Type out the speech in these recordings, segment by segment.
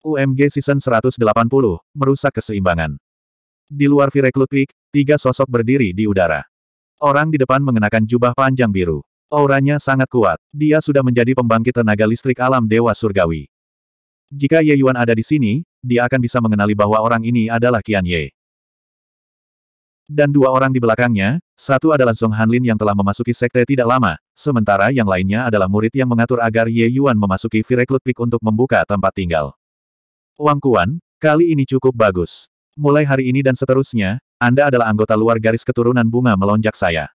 UMG Season 180, merusak keseimbangan. Di luar Vireklud Peak, tiga sosok berdiri di udara. Orang di depan mengenakan jubah panjang biru. Auranya sangat kuat. Dia sudah menjadi pembangkit tenaga listrik alam Dewa Surgawi. Jika Ye Yuan ada di sini, dia akan bisa mengenali bahwa orang ini adalah Qian Ye. Dan dua orang di belakangnya, satu adalah Zhong Hanlin yang telah memasuki sekte tidak lama, sementara yang lainnya adalah murid yang mengatur agar Ye Yuan memasuki Vireklud Peak untuk membuka tempat tinggal. Wang Kuan, kali ini cukup bagus. Mulai hari ini dan seterusnya, Anda adalah anggota luar garis keturunan bunga melonjak saya.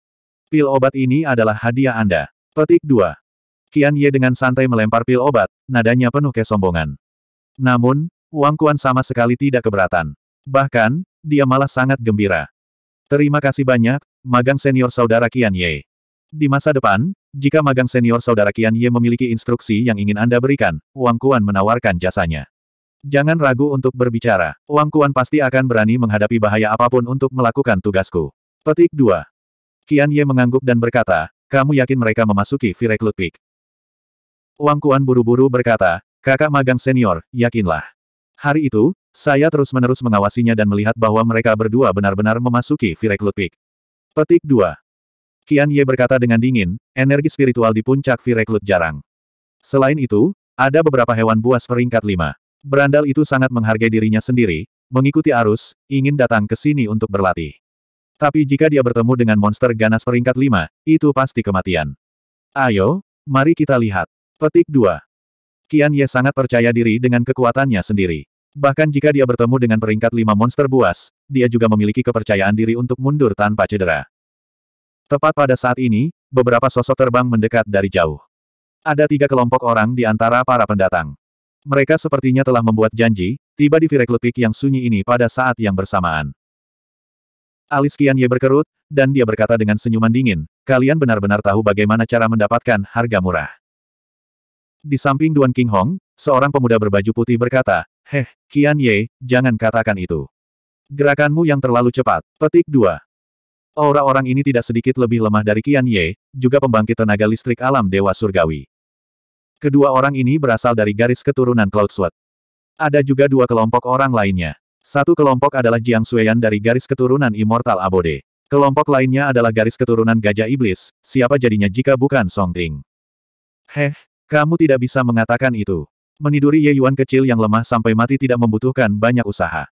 Pil obat ini adalah hadiah Anda. Petik 2. Qian Ye dengan santai melempar pil obat, nadanya penuh kesombongan. Namun, Wang Kuan sama sekali tidak keberatan. Bahkan, dia malah sangat gembira. Terima kasih banyak, magang senior saudara Qian Ye. Di masa depan, jika magang senior saudara Qian Ye memiliki instruksi yang ingin Anda berikan, Wang Kuan menawarkan jasanya. Jangan ragu untuk berbicara. Wang Kuan pasti akan berani menghadapi bahaya apapun untuk melakukan tugasku. Petik 2. Qian Ye mengangguk dan berkata, kamu yakin mereka memasuki Vireklut Peak? Wang Kuan buru-buru berkata, kakak magang senior, yakinlah. Hari itu, saya terus-menerus mengawasinya dan melihat bahwa mereka berdua benar-benar memasuki Vireklut Peak. Petik 2. Qian Ye berkata dengan dingin, energi spiritual di puncak Vireklut jarang. Selain itu, ada beberapa hewan buas peringkat 5. Berandal itu sangat menghargai dirinya sendiri, mengikuti arus, ingin datang ke sini untuk berlatih. Tapi jika dia bertemu dengan monster ganas peringkat 5, itu pasti kematian. Ayo, mari kita lihat. Petik 2. Qian Ye sangat percaya diri dengan kekuatannya sendiri. Bahkan jika dia bertemu dengan peringkat 5 monster buas, dia juga memiliki kepercayaan diri untuk mundur tanpa cedera. Tepat pada saat ini, beberapa sosok terbang mendekat dari jauh. Ada tiga kelompok orang di antara para pendatang. Mereka sepertinya telah membuat janji, tiba di Virek Lepik yang sunyi ini pada saat yang bersamaan. Alis Kian Ye berkerut, dan dia berkata dengan senyuman dingin, kalian benar-benar tahu bagaimana cara mendapatkan harga murah. Di samping Duan King Hong, seorang pemuda berbaju putih berkata, Heh, Kian Ye, jangan katakan itu. Gerakanmu yang terlalu cepat. Petik dua. Aura orang ini tidak sedikit lebih lemah dari Kian Ye, juga pembangkit tenaga listrik alam Dewa Surgawi. Kedua orang ini berasal dari garis keturunan Cloud Sword. Ada juga dua kelompok orang lainnya. Satu kelompok adalah Jiang Xueyan dari garis keturunan Immortal Abode. Kelompok lainnya adalah garis keturunan Gajah Iblis, siapa jadinya jika bukan Song Ting. Heh, kamu tidak bisa mengatakan itu. Meniduri Ye Yuan kecil yang lemah sampai mati tidak membutuhkan banyak usaha.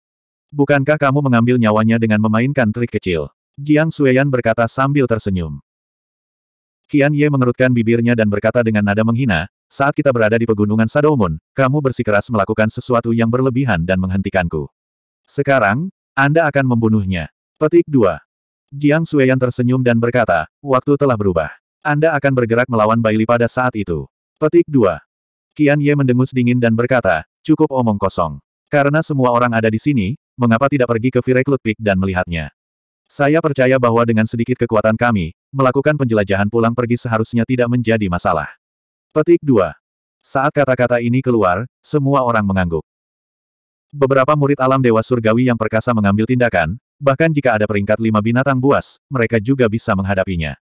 Bukankah kamu mengambil nyawanya dengan memainkan trik kecil? Jiang Xueyan berkata sambil tersenyum. Qian Ye mengerutkan bibirnya dan berkata dengan nada menghina, saat kita berada di pegunungan Sadomun, kamu bersikeras melakukan sesuatu yang berlebihan dan menghentikanku. Sekarang, Anda akan membunuhnya. Petik 2. Jiang Sueyan tersenyum dan berkata, waktu telah berubah. Anda akan bergerak melawan Baili pada saat itu. Petik 2. Qian Ye mendengus dingin dan berkata, cukup omong kosong. Karena semua orang ada di sini, mengapa tidak pergi ke Vireklut Peak dan melihatnya? Saya percaya bahwa dengan sedikit kekuatan kami, melakukan penjelajahan pulang pergi seharusnya tidak menjadi masalah. Petik 2. Saat kata-kata ini keluar, semua orang mengangguk. Beberapa murid alam Dewa Surgawi yang perkasa mengambil tindakan, bahkan jika ada peringkat lima binatang buas, mereka juga bisa menghadapinya.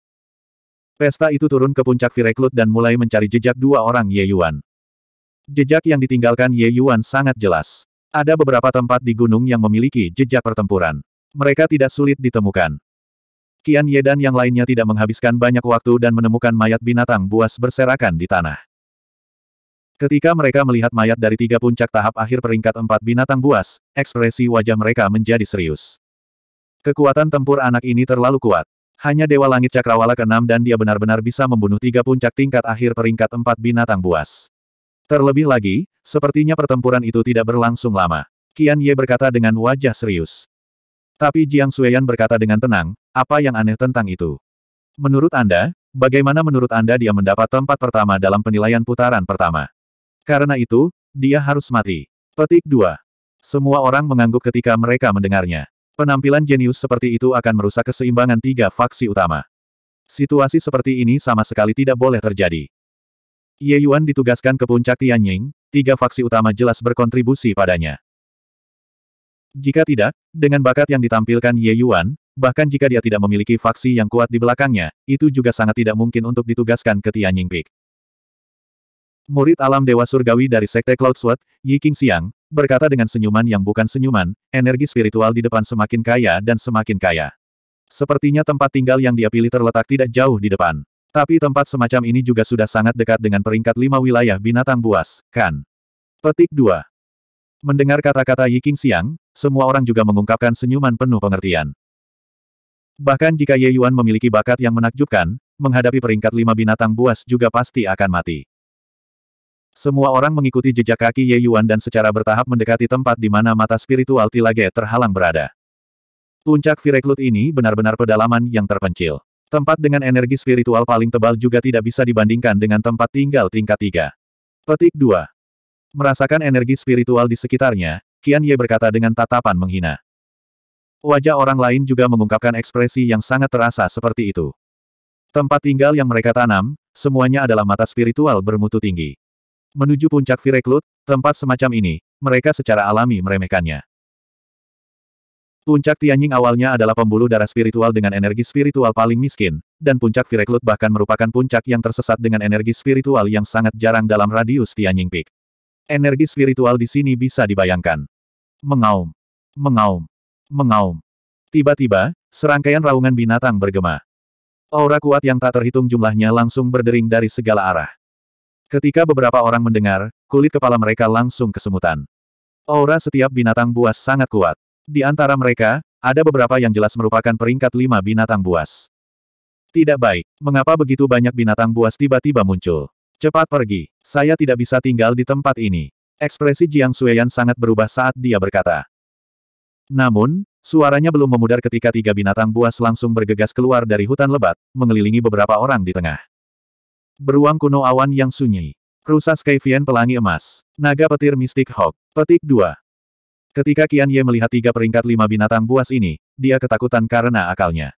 Pesta itu turun ke puncak Vireklut dan mulai mencari jejak dua orang Ye Yuan. Jejak yang ditinggalkan Ye Yuan sangat jelas. Ada beberapa tempat di gunung yang memiliki jejak pertempuran. Mereka tidak sulit ditemukan. Kian Ye dan yang lainnya tidak menghabiskan banyak waktu dan menemukan mayat binatang buas berserakan di tanah. Ketika mereka melihat mayat dari tiga puncak tahap akhir peringkat empat binatang buas, ekspresi wajah mereka menjadi serius. Kekuatan tempur anak ini terlalu kuat. Hanya Dewa Langit Cakrawala ke-6 dan dia benar-benar bisa membunuh tiga puncak tingkat akhir peringkat empat binatang buas. Terlebih lagi, sepertinya pertempuran itu tidak berlangsung lama. Kian Ye berkata dengan wajah serius. Tapi Jiang Xueyan berkata dengan tenang, apa yang aneh tentang itu? Menurut Anda, bagaimana menurut Anda dia mendapat tempat pertama dalam penilaian putaran pertama? Karena itu, dia harus mati. Petik 2. Semua orang mengangguk ketika mereka mendengarnya. Penampilan jenius seperti itu akan merusak keseimbangan tiga faksi utama. Situasi seperti ini sama sekali tidak boleh terjadi. Ye Yuan ditugaskan ke puncak Tianying, tiga faksi utama jelas berkontribusi padanya. Jika tidak, dengan bakat yang ditampilkan Ye Yuan, bahkan jika dia tidak memiliki faksi yang kuat di belakangnya, itu juga sangat tidak mungkin untuk ditugaskan ke Tianying Peak. Murid alam Dewa Surgawi dari Sekte Cloud Sword, Yi King Xiang, berkata dengan senyuman yang bukan senyuman, energi spiritual di depan semakin kaya dan semakin kaya. Sepertinya tempat tinggal yang dia pilih terletak tidak jauh di depan. Tapi tempat semacam ini juga sudah sangat dekat dengan peringkat lima wilayah binatang buas, kan? Petik 2. Mendengar kata-kata Yi King Xiang, semua orang juga mengungkapkan senyuman penuh pengertian. Bahkan jika Ye Yuan memiliki bakat yang menakjubkan, menghadapi peringkat lima binatang buas juga pasti akan mati. Semua orang mengikuti jejak kaki Ye Yuan dan secara bertahap mendekati tempat di mana mata spiritual Tilage terhalang berada. Puncak Vireklut ini benar-benar pedalaman yang terpencil. Tempat dengan energi spiritual paling tebal juga tidak bisa dibandingkan dengan tempat tinggal tingkat tiga. Petik 2. Merasakan energi spiritual di sekitarnya, Qian Ye berkata dengan tatapan menghina. Wajah orang lain juga mengungkapkan ekspresi yang sangat terasa seperti itu. Tempat tinggal yang mereka tanam, semuanya adalah mata spiritual bermutu tinggi. Menuju puncak Vireklut, tempat semacam ini, mereka secara alami meremehkannya. Puncak Tianying awalnya adalah pembuluh darah spiritual dengan energi spiritual paling miskin, dan puncak Vireklut bahkan merupakan puncak yang tersesat dengan energi spiritual yang sangat jarang dalam radius Tianying Peak. Energi spiritual di sini bisa dibayangkan. Mengaum. Mengaum. Mengaum. Tiba-tiba, serangkaian raungan binatang bergema. Aura kuat yang tak terhitung jumlahnya langsung berdering dari segala arah. Ketika beberapa orang mendengar, kulit kepala mereka langsung kesemutan. Aura setiap binatang buas sangat kuat. Di antara mereka, ada beberapa yang jelas merupakan peringkat lima binatang buas. Tidak baik, mengapa begitu banyak binatang buas tiba-tiba muncul? Cepat pergi. Saya tidak bisa tinggal di tempat ini. Ekspresi Jiang Sueyan sangat berubah saat dia berkata. Namun, suaranya belum memudar ketika tiga binatang buas langsung bergegas keluar dari hutan lebat, mengelilingi beberapa orang di tengah. Beruang kuno awan yang sunyi. Rusa Skyvian Pelangi Emas. Naga Petir mistik hok. Petik 2. Ketika Qian Ye melihat tiga peringkat lima binatang buas ini, dia ketakutan karena akalnya.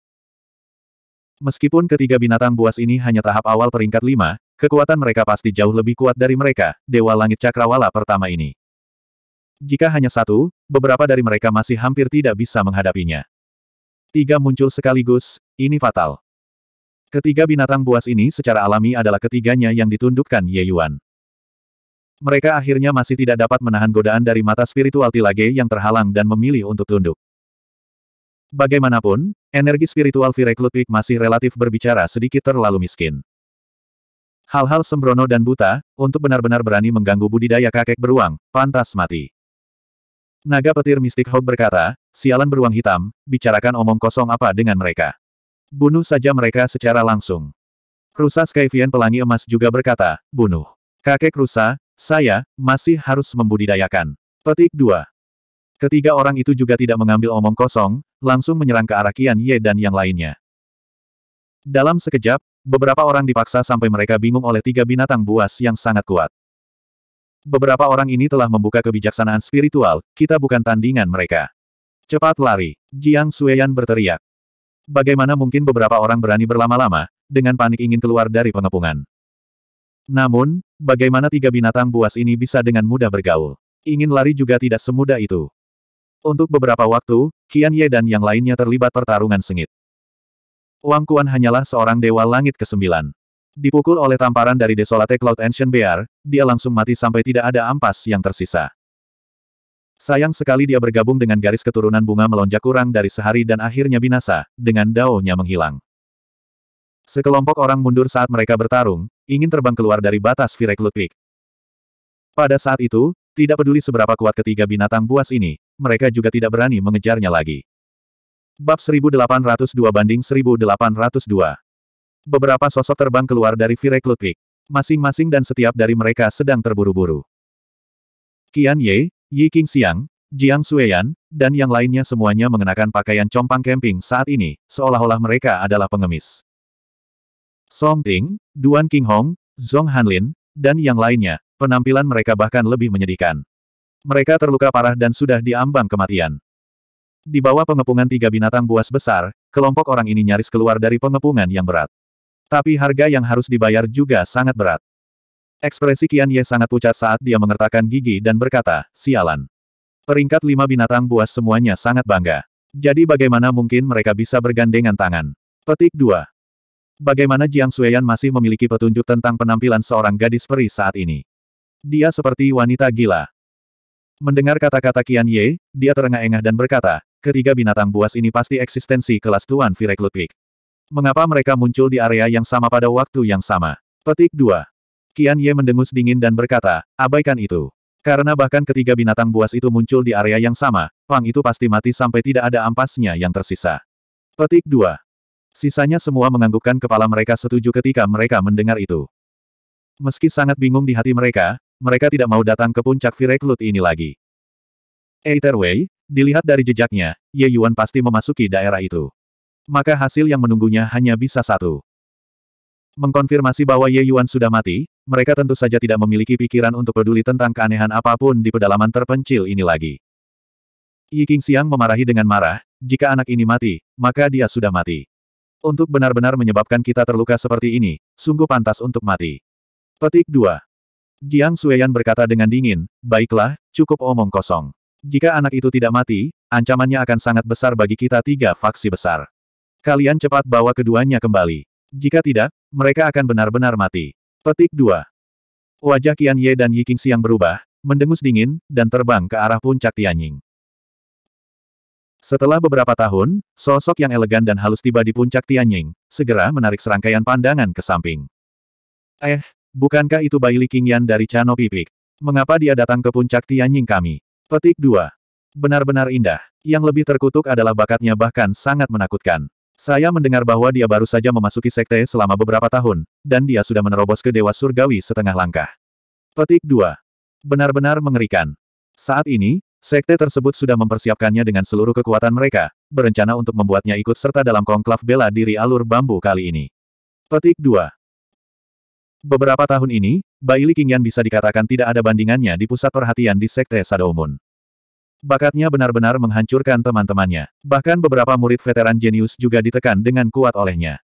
Meskipun ketiga binatang buas ini hanya tahap awal peringkat lima, Kekuatan mereka pasti jauh lebih kuat dari mereka, Dewa Langit Cakrawala pertama ini. Jika hanya satu, beberapa dari mereka masih hampir tidak bisa menghadapinya. Tiga muncul sekaligus, ini fatal. Ketiga binatang buas ini secara alami adalah ketiganya yang ditundukkan Ye Yuan. Mereka akhirnya masih tidak dapat menahan godaan dari mata spiritual Tilage yang terhalang dan memilih untuk tunduk. Bagaimanapun, energi spiritual virek lutik masih relatif berbicara sedikit terlalu miskin. Hal-hal sembrono dan buta, untuk benar-benar berani mengganggu budidaya kakek beruang, pantas mati. Naga petir mistik Hog berkata, sialan beruang hitam, bicarakan omong kosong apa dengan mereka. Bunuh saja mereka secara langsung. Rusa Skyvian Pelangi Emas juga berkata, bunuh. Kakek rusa, saya, masih harus membudidayakan. Petik 2. Ketiga orang itu juga tidak mengambil omong kosong, langsung menyerang ke arah Kian Ye dan yang lainnya. Dalam sekejap, Beberapa orang dipaksa sampai mereka bingung oleh tiga binatang buas yang sangat kuat. Beberapa orang ini telah membuka kebijaksanaan spiritual, kita bukan tandingan mereka. Cepat lari, Jiang Sueyan berteriak. Bagaimana mungkin beberapa orang berani berlama-lama, dengan panik ingin keluar dari pengepungan. Namun, bagaimana tiga binatang buas ini bisa dengan mudah bergaul? Ingin lari juga tidak semudah itu. Untuk beberapa waktu, Qian Ye dan yang lainnya terlibat pertarungan sengit. Wang Kuan hanyalah seorang dewa langit ke-9. Dipukul oleh tamparan dari desolate Cloud Ancient Bear, dia langsung mati sampai tidak ada ampas yang tersisa. Sayang sekali dia bergabung dengan garis keturunan bunga melonjak kurang dari sehari dan akhirnya binasa, dengan daunnya menghilang. Sekelompok orang mundur saat mereka bertarung, ingin terbang keluar dari batas Virek Ludwig. Pada saat itu, tidak peduli seberapa kuat ketiga binatang buas ini, mereka juga tidak berani mengejarnya lagi. Bab 1802 banding 1802. Beberapa sosok terbang keluar dari Vireklud Peak. Masing-masing dan setiap dari mereka sedang terburu-buru. Qian Ye, Yi King Xiang, Jiang Sueyan, dan yang lainnya semuanya mengenakan pakaian compang camping saat ini, seolah-olah mereka adalah pengemis. Song Ting, Duan King Hong, Zhong Hanlin, dan yang lainnya, penampilan mereka bahkan lebih menyedihkan. Mereka terluka parah dan sudah diambang kematian. Di bawah pengepungan tiga binatang buas besar, kelompok orang ini nyaris keluar dari pengepungan yang berat. Tapi harga yang harus dibayar juga sangat berat. Ekspresi Qian Ye sangat pucat saat dia mengertakkan gigi dan berkata, sialan. Peringkat lima binatang buas semuanya sangat bangga. Jadi bagaimana mungkin mereka bisa bergandengan tangan? Petik 2. Bagaimana Jiang Sueyan masih memiliki petunjuk tentang penampilan seorang gadis peri saat ini? Dia seperti wanita gila. Mendengar kata-kata Qian Ye, dia terengah-engah dan berkata, Ketiga binatang buas ini pasti eksistensi kelas Tuan Vireklutwik. Mengapa mereka muncul di area yang sama pada waktu yang sama? Petik 2. Kian Ye mendengus dingin dan berkata, abaikan itu. Karena bahkan ketiga binatang buas itu muncul di area yang sama, Pang itu pasti mati sampai tidak ada ampasnya yang tersisa. Petik 2. Sisanya semua menganggukkan kepala mereka setuju ketika mereka mendengar itu. Meski sangat bingung di hati mereka, mereka tidak mau datang ke puncak Lut ini lagi way, dilihat dari jejaknya, Ye Yuan pasti memasuki daerah itu. Maka hasil yang menunggunya hanya bisa satu. Mengkonfirmasi bahwa Ye Yuan sudah mati, mereka tentu saja tidak memiliki pikiran untuk peduli tentang keanehan apapun di pedalaman terpencil ini lagi. Yi King Siang memarahi dengan marah, jika anak ini mati, maka dia sudah mati. Untuk benar-benar menyebabkan kita terluka seperti ini, sungguh pantas untuk mati. Petik 2. Jiang Sueyan berkata dengan dingin, baiklah, cukup omong kosong. Jika anak itu tidak mati, ancamannya akan sangat besar bagi kita tiga faksi besar. Kalian cepat bawa keduanya kembali. Jika tidak, mereka akan benar-benar mati. Petik 2. Wajah Qian Ye dan Yi Qingxi yang berubah, mendengus dingin, dan terbang ke arah puncak Tianying. Setelah beberapa tahun, sosok yang elegan dan halus tiba di puncak Tianying, segera menarik serangkaian pandangan ke samping. Eh, bukankah itu Bai Li Qingyan dari Chano Pipik? Mengapa dia datang ke puncak Tianying kami? Petik 2. Benar-benar indah. Yang lebih terkutuk adalah bakatnya bahkan sangat menakutkan. Saya mendengar bahwa dia baru saja memasuki sekte selama beberapa tahun, dan dia sudah menerobos ke Dewa Surgawi setengah langkah. Petik 2. Benar-benar mengerikan. Saat ini, sekte tersebut sudah mempersiapkannya dengan seluruh kekuatan mereka, berencana untuk membuatnya ikut serta dalam konklav bela diri alur bambu kali ini. Petik 2. Beberapa tahun ini, Baili Qingyan bisa dikatakan tidak ada bandingannya di pusat perhatian di Sekte Sadoumun. Bakatnya benar-benar menghancurkan teman-temannya. Bahkan beberapa murid veteran jenius juga ditekan dengan kuat olehnya.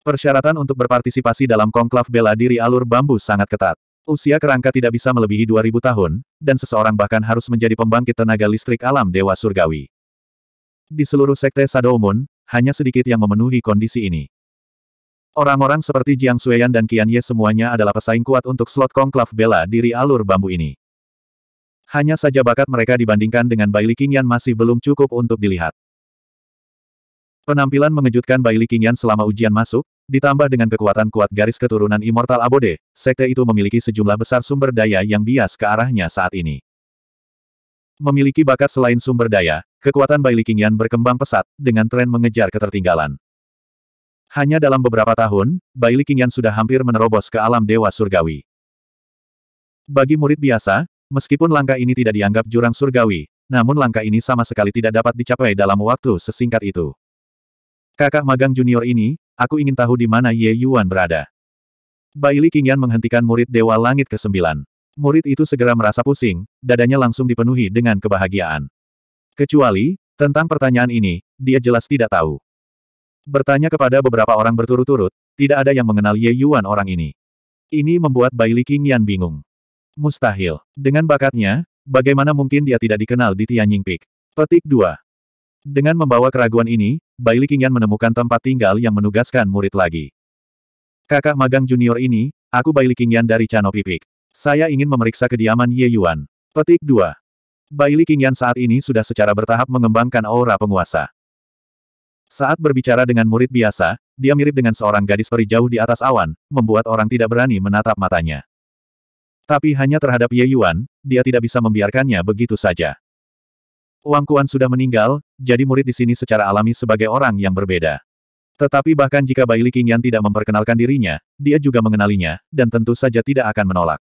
Persyaratan untuk berpartisipasi dalam konklav bela diri alur bambu sangat ketat. Usia kerangka tidak bisa melebihi 2000 tahun, dan seseorang bahkan harus menjadi pembangkit tenaga listrik alam Dewa Surgawi. Di seluruh sekte Sadoumun, hanya sedikit yang memenuhi kondisi ini. Orang-orang seperti Jiang Xueyan dan Qian Ye semuanya adalah pesaing kuat untuk slot Kongklav bela diri alur bambu ini. Hanya saja bakat mereka dibandingkan dengan Bai Li Qingyan masih belum cukup untuk dilihat. Penampilan mengejutkan Bai Li Qingyan selama ujian masuk, ditambah dengan kekuatan kuat garis keturunan Immortal Abode, sekte itu memiliki sejumlah besar sumber daya yang bias ke arahnya saat ini. Memiliki bakat selain sumber daya, kekuatan Bai Li Qingyan berkembang pesat, dengan tren mengejar ketertinggalan. Hanya dalam beberapa tahun, Bai Liqingyan sudah hampir menerobos ke alam dewa surgawi. Bagi murid biasa, meskipun langkah ini tidak dianggap jurang surgawi, namun langkah ini sama sekali tidak dapat dicapai dalam waktu sesingkat itu. Kakak magang junior ini, aku ingin tahu di mana Ye Yuan berada. Bai Liqingyan menghentikan murid Dewa Langit ke-9. Murid itu segera merasa pusing, dadanya langsung dipenuhi dengan kebahagiaan. Kecuali, tentang pertanyaan ini, dia jelas tidak tahu. Bertanya kepada beberapa orang berturut-turut, tidak ada yang mengenal Ye Yuan orang ini. Ini membuat Bai Li Qingyan bingung. Mustahil. Dengan bakatnya, bagaimana mungkin dia tidak dikenal di Tianying Peak? Petik 2. Dengan membawa keraguan ini, Bai Li Qingyan menemukan tempat tinggal yang menugaskan murid lagi. Kakak magang junior ini, aku Bai Li Qingyan dari Chano Peak. Saya ingin memeriksa kediaman Ye Yuan. Petik 2. Bai Li Qingyan saat ini sudah secara bertahap mengembangkan aura penguasa. Saat berbicara dengan murid biasa, dia mirip dengan seorang gadis peri jauh di atas awan, membuat orang tidak berani menatap matanya. Tapi hanya terhadap Ye Yuan, dia tidak bisa membiarkannya begitu saja. Wang Kuan sudah meninggal, jadi murid di sini secara alami sebagai orang yang berbeda. Tetapi bahkan jika Bai Li Yan tidak memperkenalkan dirinya, dia juga mengenalinya, dan tentu saja tidak akan menolak.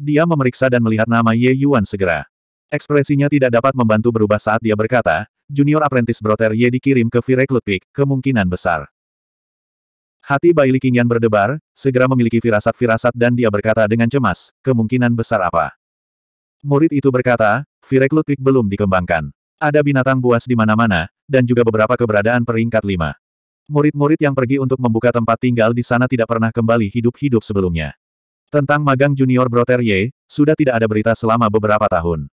Dia memeriksa dan melihat nama Ye Yuan segera. Ekspresinya tidak dapat membantu berubah saat dia berkata, junior apprentice Broter Ye dikirim ke Vireklut Peak, kemungkinan besar. Hati Baili Qingyan berdebar, segera memiliki firasat-firasat dan dia berkata dengan cemas, kemungkinan besar apa? Murid itu berkata, Vireklut Peak belum dikembangkan. Ada binatang buas di mana-mana, dan juga beberapa keberadaan peringkat lima. Murid-murid yang pergi untuk membuka tempat tinggal di sana tidak pernah kembali hidup-hidup sebelumnya. Tentang magang junior Broter Ye, sudah tidak ada berita selama beberapa tahun.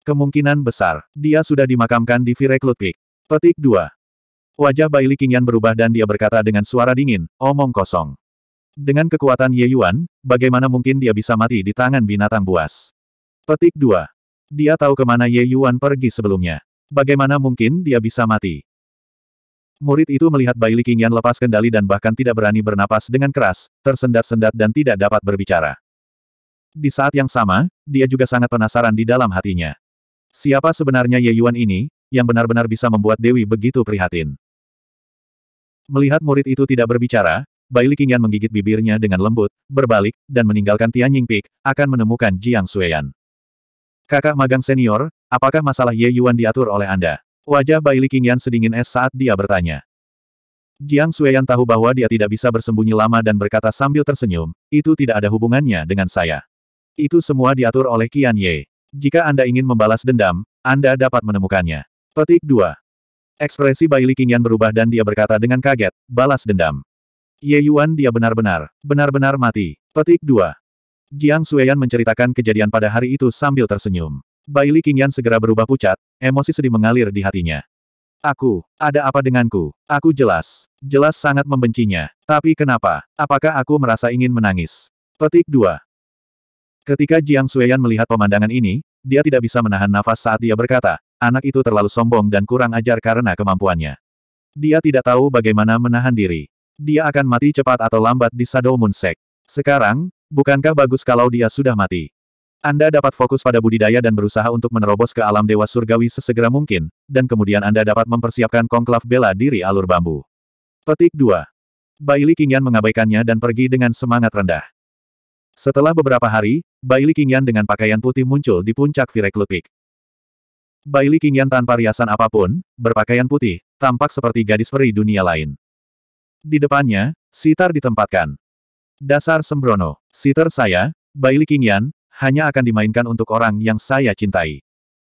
Kemungkinan besar, dia sudah dimakamkan di Vireklut Peak. Petik 2. Wajah Baili Qingyan berubah dan dia berkata dengan suara dingin, omong kosong. Dengan kekuatan Ye Yuan, bagaimana mungkin dia bisa mati di tangan binatang buas? Petik 2. Dia tahu kemana Ye Yuan pergi sebelumnya. Bagaimana mungkin dia bisa mati? Murid itu melihat Baili Qingyan lepas kendali dan bahkan tidak berani bernapas dengan keras, tersendat-sendat dan tidak dapat berbicara. Di saat yang sama, dia juga sangat penasaran di dalam hatinya. Siapa sebenarnya Ye Yuan ini, yang benar-benar bisa membuat Dewi begitu prihatin? Melihat murid itu tidak berbicara, Bai Liqingyan menggigit bibirnya dengan lembut, berbalik, dan meninggalkan Tian Peak akan menemukan Jiang Sueyan. Kakak magang senior, apakah masalah Ye Yuan diatur oleh Anda? Wajah Bai Liqingyan sedingin es saat dia bertanya. Jiang Sueyan tahu bahwa dia tidak bisa bersembunyi lama dan berkata sambil tersenyum, itu tidak ada hubungannya dengan saya. Itu semua diatur oleh Qian Ye. Jika Anda ingin membalas dendam, Anda dapat menemukannya. Petik 2. Ekspresi Baili Qingyan berubah dan dia berkata dengan kaget, balas dendam. Ye Yuan dia benar-benar, benar-benar mati. Petik 2. Jiang Suyan menceritakan kejadian pada hari itu sambil tersenyum. Baili Qingyan segera berubah pucat, emosi sedih mengalir di hatinya. Aku, ada apa denganku? Aku jelas, jelas sangat membencinya. Tapi kenapa? Apakah aku merasa ingin menangis? Petik 2. Ketika Jiang Xueyan melihat pemandangan ini, dia tidak bisa menahan nafas saat dia berkata, anak itu terlalu sombong dan kurang ajar karena kemampuannya. Dia tidak tahu bagaimana menahan diri. Dia akan mati cepat atau lambat di Shadow Moon Sect. Sekarang, bukankah bagus kalau dia sudah mati? Anda dapat fokus pada budidaya dan berusaha untuk menerobos ke alam dewa surgawi sesegera mungkin, dan kemudian Anda dapat mempersiapkan konklav bela diri alur bambu. Petik 2. Bailey Qingyan mengabaikannya dan pergi dengan semangat rendah. Setelah beberapa hari, Baili Qingyan dengan pakaian putih muncul di puncak Vireklu Peak. Baili Qingyan tanpa riasan apapun, berpakaian putih, tampak seperti gadis peri dunia lain. Di depannya, sitar ditempatkan. Dasar sembrono, sitar saya, Baili Qingyan, hanya akan dimainkan untuk orang yang saya cintai.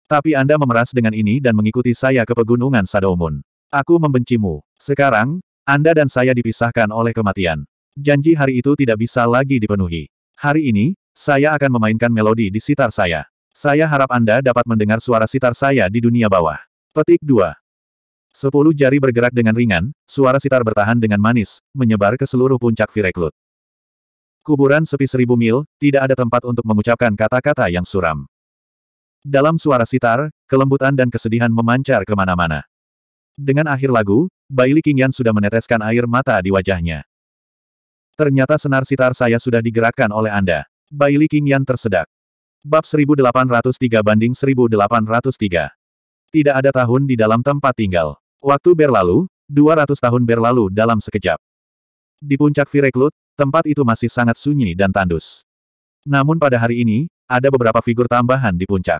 Tapi Anda memeras dengan ini dan mengikuti saya ke pegunungan Sadomun. Aku membencimu. Sekarang, Anda dan saya dipisahkan oleh kematian. Janji hari itu tidak bisa lagi dipenuhi. Hari ini, saya akan memainkan melodi di sitar saya. Saya harap Anda dapat mendengar suara sitar saya di dunia bawah. Petik 2. Sepuluh jari bergerak dengan ringan, suara sitar bertahan dengan manis, menyebar ke seluruh puncak Vireklut. Kuburan sepi seribu mil, tidak ada tempat untuk mengucapkan kata-kata yang suram. Dalam suara sitar, kelembutan dan kesedihan memancar kemana-mana. Dengan akhir lagu, Bailey Kingian sudah meneteskan air mata di wajahnya. Ternyata senar sitar saya sudah digerakkan oleh Anda. Baili Qingyan tersedak. Bab 1803 banding 1803. Tidak ada tahun di dalam tempat tinggal. Waktu berlalu, 200 tahun berlalu dalam sekejap. Di puncak Vireklut, tempat itu masih sangat sunyi dan tandus. Namun pada hari ini, ada beberapa figur tambahan di puncak.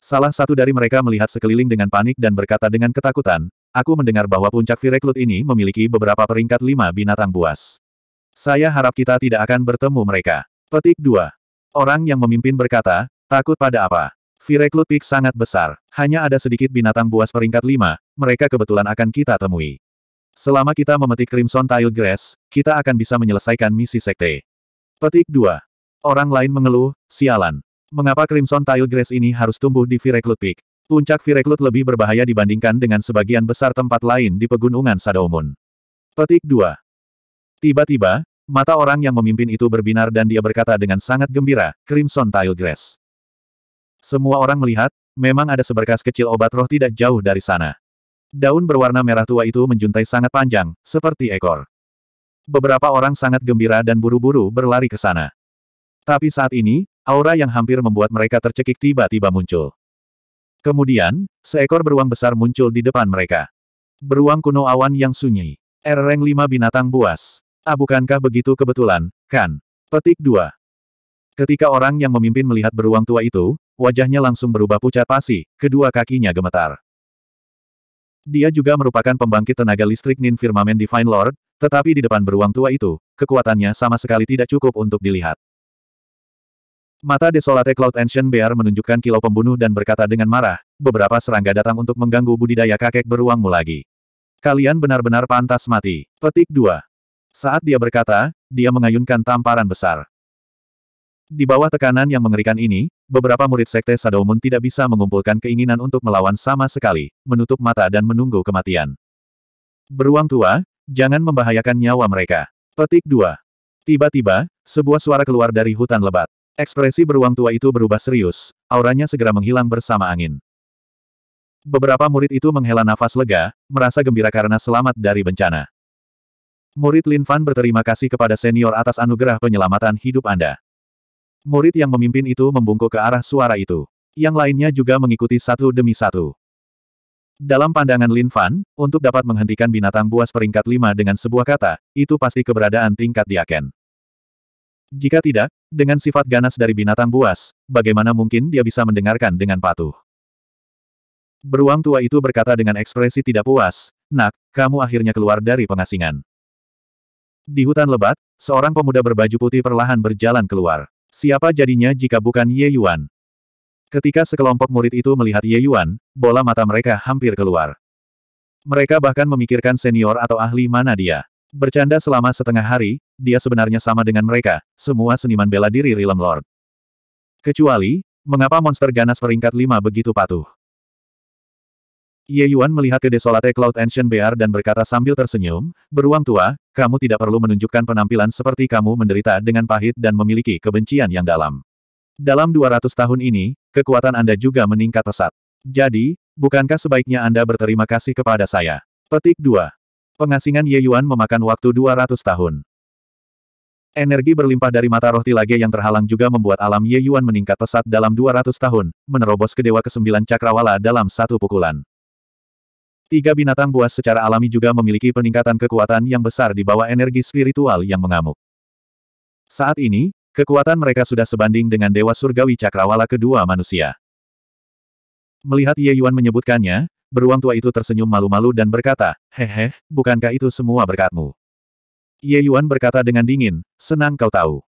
Salah satu dari mereka melihat sekeliling dengan panik dan berkata dengan ketakutan, aku mendengar bahwa puncak Vireklut ini memiliki beberapa peringkat lima binatang buas. Saya harap kita tidak akan bertemu mereka. Petik 2. Orang yang memimpin berkata, takut pada apa? Vireklud Peak sangat besar. Hanya ada sedikit binatang buas peringkat 5, mereka kebetulan akan kita temui. Selama kita memetik Crimson Tile Grass, kita akan bisa menyelesaikan misi sekte. Petik 2. Orang lain mengeluh, sialan. Mengapa Crimson Tile Grass ini harus tumbuh di Vireklud Peak? Puncak Vireklud lebih berbahaya dibandingkan dengan sebagian besar tempat lain di pegunungan Sadoumun. Petik 2. Tiba-tiba, mata orang yang memimpin itu berbinar dan dia berkata dengan sangat gembira, Crimson Tile Grass. Semua orang melihat, memang ada seberkas kecil obat roh tidak jauh dari sana. Daun berwarna merah tua itu menjuntai sangat panjang, seperti ekor. Beberapa orang sangat gembira dan buru-buru berlari ke sana. Tapi saat ini, aura yang hampir membuat mereka tercekik tiba-tiba muncul. Kemudian, seekor beruang besar muncul di depan mereka. Beruang kuno awan yang sunyi. Ereng lima binatang buas. Ah bukankah begitu kebetulan, kan? Petik 2. Ketika orang yang memimpin melihat beruang tua itu, wajahnya langsung berubah pucat pasi, kedua kakinya gemetar. Dia juga merupakan pembangkit tenaga listrik Nin Firmament Divine Lord, tetapi di depan beruang tua itu, kekuatannya sama sekali tidak cukup untuk dilihat. Mata Desolate Cloud Ancient Bear menunjukkan kilau pembunuh dan berkata dengan marah, beberapa serangga datang untuk mengganggu budidaya kakek beruangmu lagi. Kalian benar-benar pantas mati. Petik 2. Saat dia berkata, dia mengayunkan tamparan besar. Di bawah tekanan yang mengerikan ini, beberapa murid Sekte Sadomun tidak bisa mengumpulkan keinginan untuk melawan sama sekali, menutup mata dan menunggu kematian. Beruang tua, jangan membahayakan nyawa mereka. Petik 2. Tiba-tiba, sebuah suara keluar dari hutan lebat. Ekspresi beruang tua itu berubah serius, auranya segera menghilang bersama angin. Beberapa murid itu menghela nafas lega, merasa gembira karena selamat dari bencana. Murid Lin Fan berterima kasih kepada senior atas anugerah penyelamatan hidup Anda. Murid yang memimpin itu membungkuk ke arah suara itu. Yang lainnya juga mengikuti satu demi satu. Dalam pandangan Lin Fan, untuk dapat menghentikan binatang buas peringkat lima dengan sebuah kata, itu pasti keberadaan tingkat diaken. Jika tidak, dengan sifat ganas dari binatang buas, bagaimana mungkin dia bisa mendengarkan dengan patuh? Beruang tua itu berkata dengan ekspresi tidak puas, Nak, kamu akhirnya keluar dari pengasingan. Di hutan lebat, seorang pemuda berbaju putih perlahan berjalan keluar. Siapa jadinya jika bukan Ye Yuan? Ketika sekelompok murid itu melihat Ye Yuan, bola mata mereka hampir keluar. Mereka bahkan memikirkan senior atau ahli mana dia. Bercanda selama setengah hari, dia sebenarnya sama dengan mereka, semua seniman bela diri Realm Lord. Kecuali, mengapa monster ganas peringkat 5 begitu patuh? Ye Yuan melihat ke desolate Cloud Ancient Bear dan berkata sambil tersenyum, beruang tua, kamu tidak perlu menunjukkan penampilan seperti kamu menderita dengan pahit dan memiliki kebencian yang dalam. Dalam 200 tahun ini, kekuatan Anda juga meningkat pesat. Jadi, bukankah sebaiknya Anda berterima kasih kepada saya? Petik 2. Pengasingan Ye Yuan memakan waktu 200 tahun. Energi berlimpah dari mata roh tilage yang terhalang juga membuat alam Ye Yuan meningkat pesat dalam 200 tahun, menerobos ke Dewa Kesembilan Cakrawala dalam satu pukulan. Tiga binatang buas secara alami juga memiliki peningkatan kekuatan yang besar di bawah energi spiritual yang mengamuk. Saat ini, kekuatan mereka sudah sebanding dengan Dewa Surgawi Cakrawala kedua manusia. Melihat Ye Yuan menyebutkannya, beruang tua itu tersenyum malu-malu dan berkata, Hehe, bukankah itu semua berkatmu? Ye Yuan berkata dengan dingin, senang kau tahu.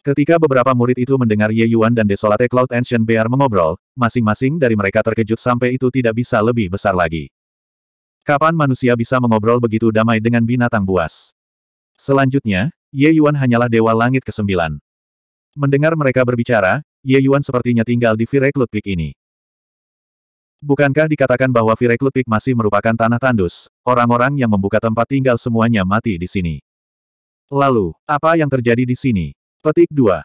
Ketika beberapa murid itu mendengar Ye Yuan dan Desolate Cloud Ancient Bear mengobrol, masing-masing dari mereka terkejut sampai itu tidak bisa lebih besar lagi. Kapan manusia bisa mengobrol begitu damai dengan binatang buas? Selanjutnya, Ye Yuan hanyalah dewa langit kesembilan. Mendengar mereka berbicara, Ye Yuan sepertinya tinggal di Vireklut Peak ini. Bukankah dikatakan bahwa Vireklut Peak masih merupakan tanah tandus, orang-orang yang membuka tempat tinggal semuanya mati di sini. Lalu, apa yang terjadi di sini? Petik 2.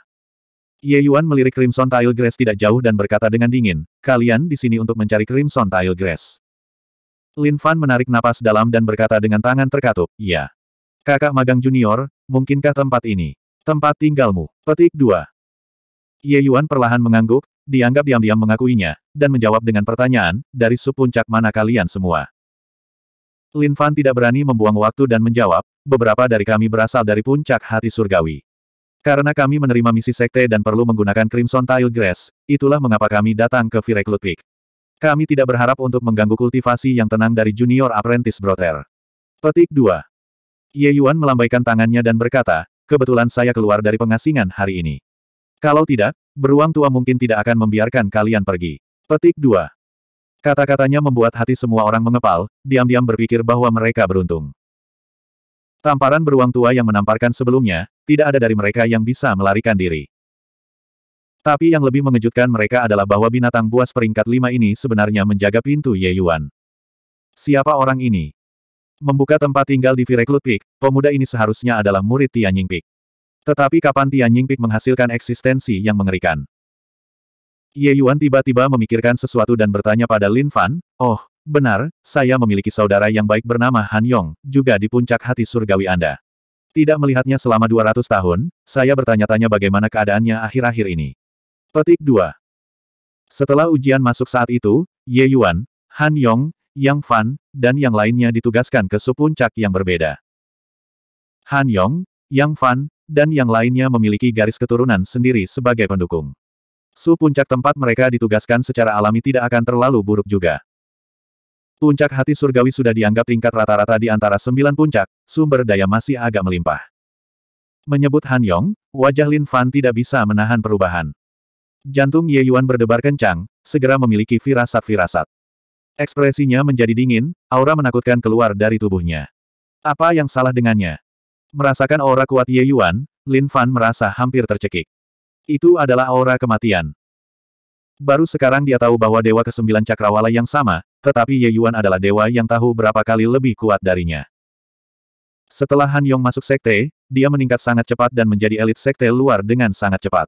Ye Yuan melirik Crimson Tile Grass tidak jauh dan berkata dengan dingin, kalian di sini untuk mencari Crimson Tile Grass. Lin Fan menarik napas dalam dan berkata dengan tangan terkatup, ya. Kakak magang junior, mungkinkah tempat ini? Tempat tinggalmu. Petik 2. Ye Yuan perlahan mengangguk, dianggap diam-diam mengakuinya, dan menjawab dengan pertanyaan, dari puncak mana kalian semua? Lin Fan tidak berani membuang waktu dan menjawab, beberapa dari kami berasal dari puncak hati surgawi. Karena kami menerima misi sekte dan perlu menggunakan Crimson Tile Grass, itulah mengapa kami datang ke Vireklut Peak. Kami tidak berharap untuk mengganggu kultivasi yang tenang dari junior apprentice Brother. Petik 2. Ye Yuan melambaikan tangannya dan berkata, kebetulan saya keluar dari pengasingan hari ini. Kalau tidak, beruang tua mungkin tidak akan membiarkan kalian pergi. Petik 2. Kata-katanya membuat hati semua orang mengepal, diam-diam berpikir bahwa mereka beruntung. Tamparan beruang tua yang menamparkan sebelumnya, tidak ada dari mereka yang bisa melarikan diri. Tapi yang lebih mengejutkan mereka adalah bahwa binatang buas peringkat lima ini sebenarnya menjaga pintu Ye Yuan. Siapa orang ini? Membuka tempat tinggal di Vireklut Peak, pemuda ini seharusnya adalah murid Tianying Peak. Tetapi kapan Tianying Peak menghasilkan eksistensi yang mengerikan? Ye Yuan tiba-tiba memikirkan sesuatu dan bertanya pada Lin Fan, Oh, Benar, saya memiliki saudara yang baik bernama Han Yong, juga di puncak hati surgawi Anda. Tidak melihatnya selama 200 tahun, saya bertanya-tanya bagaimana keadaannya akhir-akhir ini. Petik 2. Setelah ujian masuk saat itu, Ye Yuan, Han Yong, Yang Fan, dan yang lainnya ditugaskan ke supuncak yang berbeda. Han Yong, Yang Fan, dan yang lainnya memiliki garis keturunan sendiri sebagai pendukung. Su puncak tempat mereka ditugaskan secara alami tidak akan terlalu buruk juga. Puncak hati surgawi sudah dianggap tingkat rata-rata di antara sembilan puncak, sumber daya masih agak melimpah. Menyebut Han Yong, wajah Lin Fan tidak bisa menahan perubahan. Jantung Ye Yuan berdebar kencang, segera memiliki firasat-firasat. Ekspresinya menjadi dingin, aura menakutkan keluar dari tubuhnya. Apa yang salah dengannya? Merasakan aura kuat Ye Yuan, Lin Fan merasa hampir tercekik. Itu adalah aura kematian. Baru sekarang dia tahu bahwa Dewa Kesembilan Cakrawala yang sama, tetapi Ye Yuan adalah dewa yang tahu berapa kali lebih kuat darinya. Setelah Han Yong masuk sekte, dia meningkat sangat cepat dan menjadi elit sekte luar dengan sangat cepat.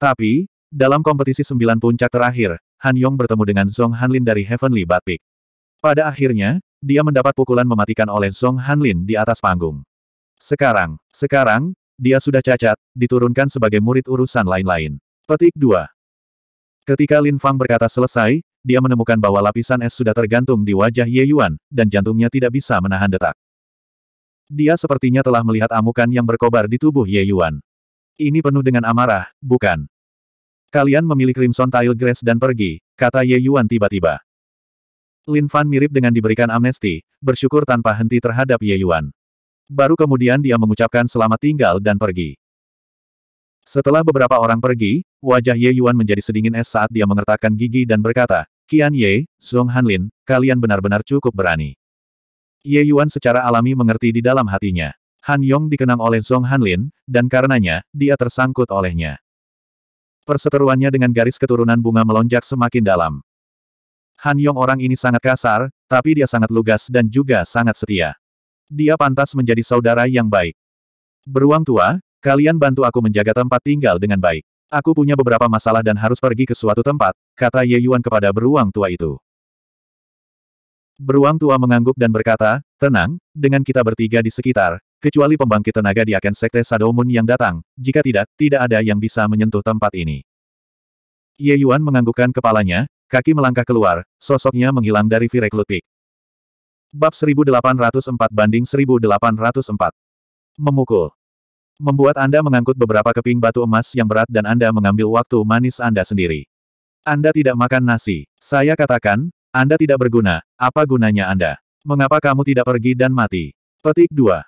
Tapi, dalam kompetisi sembilan puncak terakhir, Han Yong bertemu dengan Zong Hanlin dari Heavenly Bat Pada akhirnya, dia mendapat pukulan mematikan oleh Zong Hanlin di atas panggung. Sekarang, sekarang, dia sudah cacat, diturunkan sebagai murid urusan lain-lain. Petik 2. Ketika Lin Fang berkata selesai, dia menemukan bahwa lapisan es sudah tergantung di wajah Ye Yuan, dan jantungnya tidak bisa menahan detak. Dia sepertinya telah melihat amukan yang berkobar di tubuh Ye Yuan. Ini penuh dengan amarah, bukan? Kalian memilih Crimson Tile Grace dan pergi, kata Ye Yuan tiba-tiba. Lin Fan mirip dengan diberikan amnesti, bersyukur tanpa henti terhadap Ye Yuan. Baru kemudian dia mengucapkan selamat tinggal dan pergi. Setelah beberapa orang pergi, wajah Ye Yuan menjadi sedingin es saat dia mengertakkan gigi dan berkata, Qian Ye, Song Hanlin, kalian benar-benar cukup berani. Ye Yuan secara alami mengerti di dalam hatinya. Han Yong dikenang oleh Song Hanlin, dan karenanya, dia tersangkut olehnya. Perseteruannya dengan garis keturunan bunga melonjak semakin dalam. Han Yong orang ini sangat kasar, tapi dia sangat lugas dan juga sangat setia. Dia pantas menjadi saudara yang baik. Beruang tua, kalian bantu aku menjaga tempat tinggal dengan baik. Aku punya beberapa masalah dan harus pergi ke suatu tempat, kata Ye Yuan kepada beruang tua itu. Beruang tua mengangguk dan berkata, tenang, dengan kita bertiga di sekitar, kecuali pembangkit tenaga di akan sekte Sadomun yang datang, jika tidak, tidak ada yang bisa menyentuh tempat ini. Ye Yuan menganggukkan kepalanya, kaki melangkah keluar, sosoknya menghilang dari Virek Lutpik. Bab 1804 banding 1804. Memukul. Membuat Anda mengangkut beberapa keping batu emas yang berat dan Anda mengambil waktu manis Anda sendiri. Anda tidak makan nasi. Saya katakan, Anda tidak berguna. Apa gunanya Anda? Mengapa kamu tidak pergi dan mati? Petik 2.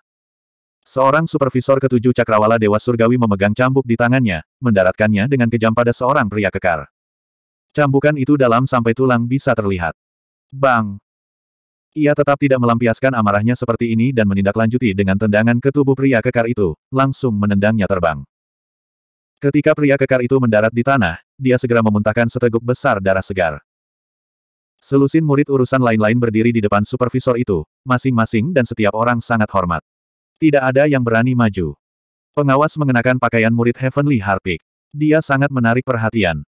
Seorang supervisor ketujuh cakrawala Dewa Surgawi memegang cambuk di tangannya, mendaratkannya dengan kejam pada seorang pria kekar. Cambukan itu dalam sampai tulang bisa terlihat. Bang! Ia tetap tidak melampiaskan amarahnya seperti ini dan menindaklanjuti dengan tendangan ke tubuh pria kekar itu, langsung menendangnya terbang. Ketika pria kekar itu mendarat di tanah, dia segera memuntahkan seteguk besar darah segar. Selusin murid urusan lain-lain berdiri di depan supervisor itu, masing-masing dan setiap orang sangat hormat. Tidak ada yang berani maju. Pengawas mengenakan pakaian murid Heavenly Harpic. Dia sangat menarik perhatian.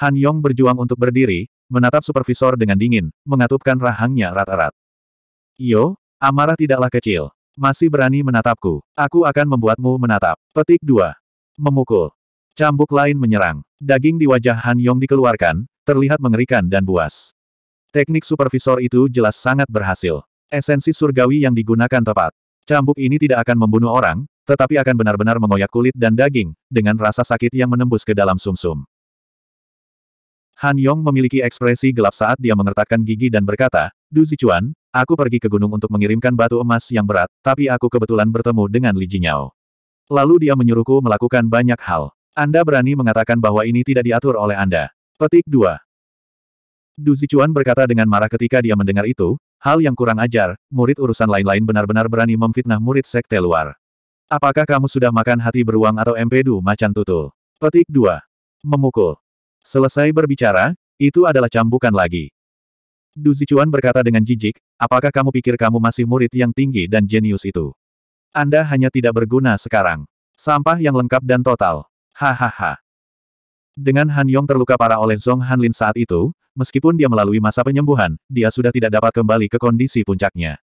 Han Yong berjuang untuk berdiri, menatap supervisor dengan dingin, mengatupkan rahangnya rat-rat. Yo, amarah tidaklah kecil. Masih berani menatapku. Aku akan membuatmu menatap. Petik 2. Memukul. Cambuk lain menyerang. Daging di wajah Han Yong dikeluarkan, terlihat mengerikan dan buas. Teknik supervisor itu jelas sangat berhasil. Esensi surgawi yang digunakan tepat. Cambuk ini tidak akan membunuh orang, tetapi akan benar-benar mengoyak kulit dan daging, dengan rasa sakit yang menembus ke dalam sumsum. -sum. Han Yong memiliki ekspresi gelap saat dia mengertakkan gigi dan berkata, Du Zichuan, aku pergi ke gunung untuk mengirimkan batu emas yang berat, tapi aku kebetulan bertemu dengan Li Jingyao. Lalu dia menyuruhku melakukan banyak hal. Anda berani mengatakan bahwa ini tidak diatur oleh Anda. Petik 2. Du Zichuan berkata dengan marah ketika dia mendengar itu, hal yang kurang ajar, murid urusan lain-lain benar-benar berani memfitnah murid sekte luar. Apakah kamu sudah makan hati beruang atau empedu macan tutul? Petik 2. Memukul. Selesai berbicara, itu adalah cambukan lagi. Du Zichuan berkata dengan jijik, apakah kamu pikir kamu masih murid yang tinggi dan jenius itu? Anda hanya tidak berguna sekarang. Sampah yang lengkap dan total. Hahaha. Dengan Han Yong terluka parah oleh Zhong Hanlin saat itu, meskipun dia melalui masa penyembuhan, dia sudah tidak dapat kembali ke kondisi puncaknya.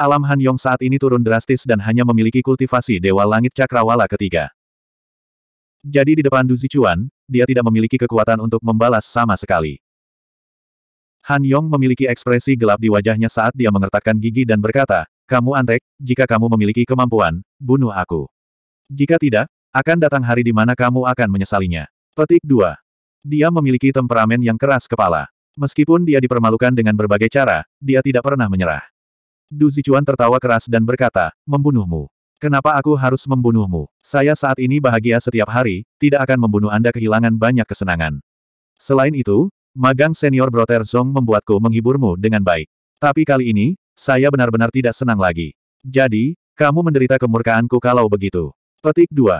Alam Han Yong saat ini turun drastis dan hanya memiliki kultivasi Dewa Langit Cakrawala ketiga. Jadi di depan Du Zichuan, dia tidak memiliki kekuatan untuk membalas sama sekali. Han Yong memiliki ekspresi gelap di wajahnya saat dia mengertakkan gigi dan berkata, kamu antek, jika kamu memiliki kemampuan, bunuh aku. Jika tidak, akan datang hari di mana kamu akan menyesalinya. Petik 2. Dia memiliki temperamen yang keras kepala. Meskipun dia dipermalukan dengan berbagai cara, dia tidak pernah menyerah. Du Zichuan tertawa keras dan berkata, membunuhmu. Kenapa aku harus membunuhmu? Saya saat ini bahagia setiap hari, tidak akan membunuh Anda kehilangan banyak kesenangan. Selain itu, magang senior Broter Zong membuatku menghiburmu dengan baik. Tapi kali ini, saya benar-benar tidak senang lagi. Jadi, kamu menderita kemurkaanku kalau begitu. Petik 2.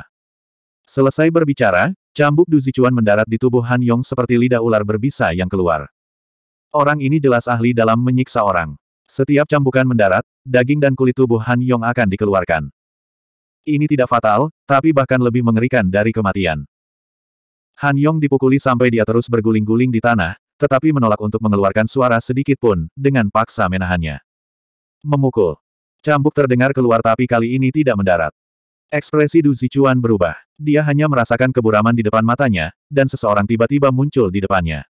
Selesai berbicara, cambuk Duzicuan mendarat di tubuh Han Yong seperti lidah ular berbisa yang keluar. Orang ini jelas ahli dalam menyiksa orang. Setiap cambukan mendarat, daging dan kulit tubuh Han Yong akan dikeluarkan. Ini tidak fatal, tapi bahkan lebih mengerikan dari kematian. Han Yong dipukuli sampai dia terus berguling-guling di tanah, tetapi menolak untuk mengeluarkan suara sedikit pun, dengan paksa menahannya. Memukul. Cambuk terdengar keluar tapi kali ini tidak mendarat. Ekspresi Du Zichuan berubah. Dia hanya merasakan keburaman di depan matanya, dan seseorang tiba-tiba muncul di depannya.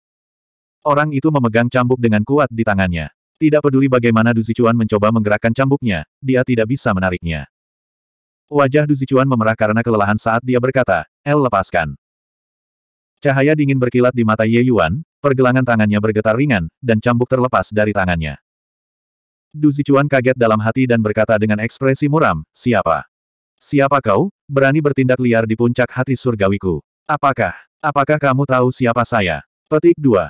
Orang itu memegang cambuk dengan kuat di tangannya. Tidak peduli bagaimana Du Zichuan mencoba menggerakkan cambuknya, dia tidak bisa menariknya. Wajah Du Zichuan memerah karena kelelahan saat dia berkata, El lepaskan. Cahaya dingin berkilat di mata Ye Yuan, pergelangan tangannya bergetar ringan, dan cambuk terlepas dari tangannya. Du Zichuan kaget dalam hati dan berkata dengan ekspresi muram, siapa? Siapa kau, berani bertindak liar di puncak hati surgawiku? Apakah, apakah kamu tahu siapa saya? Petik 2.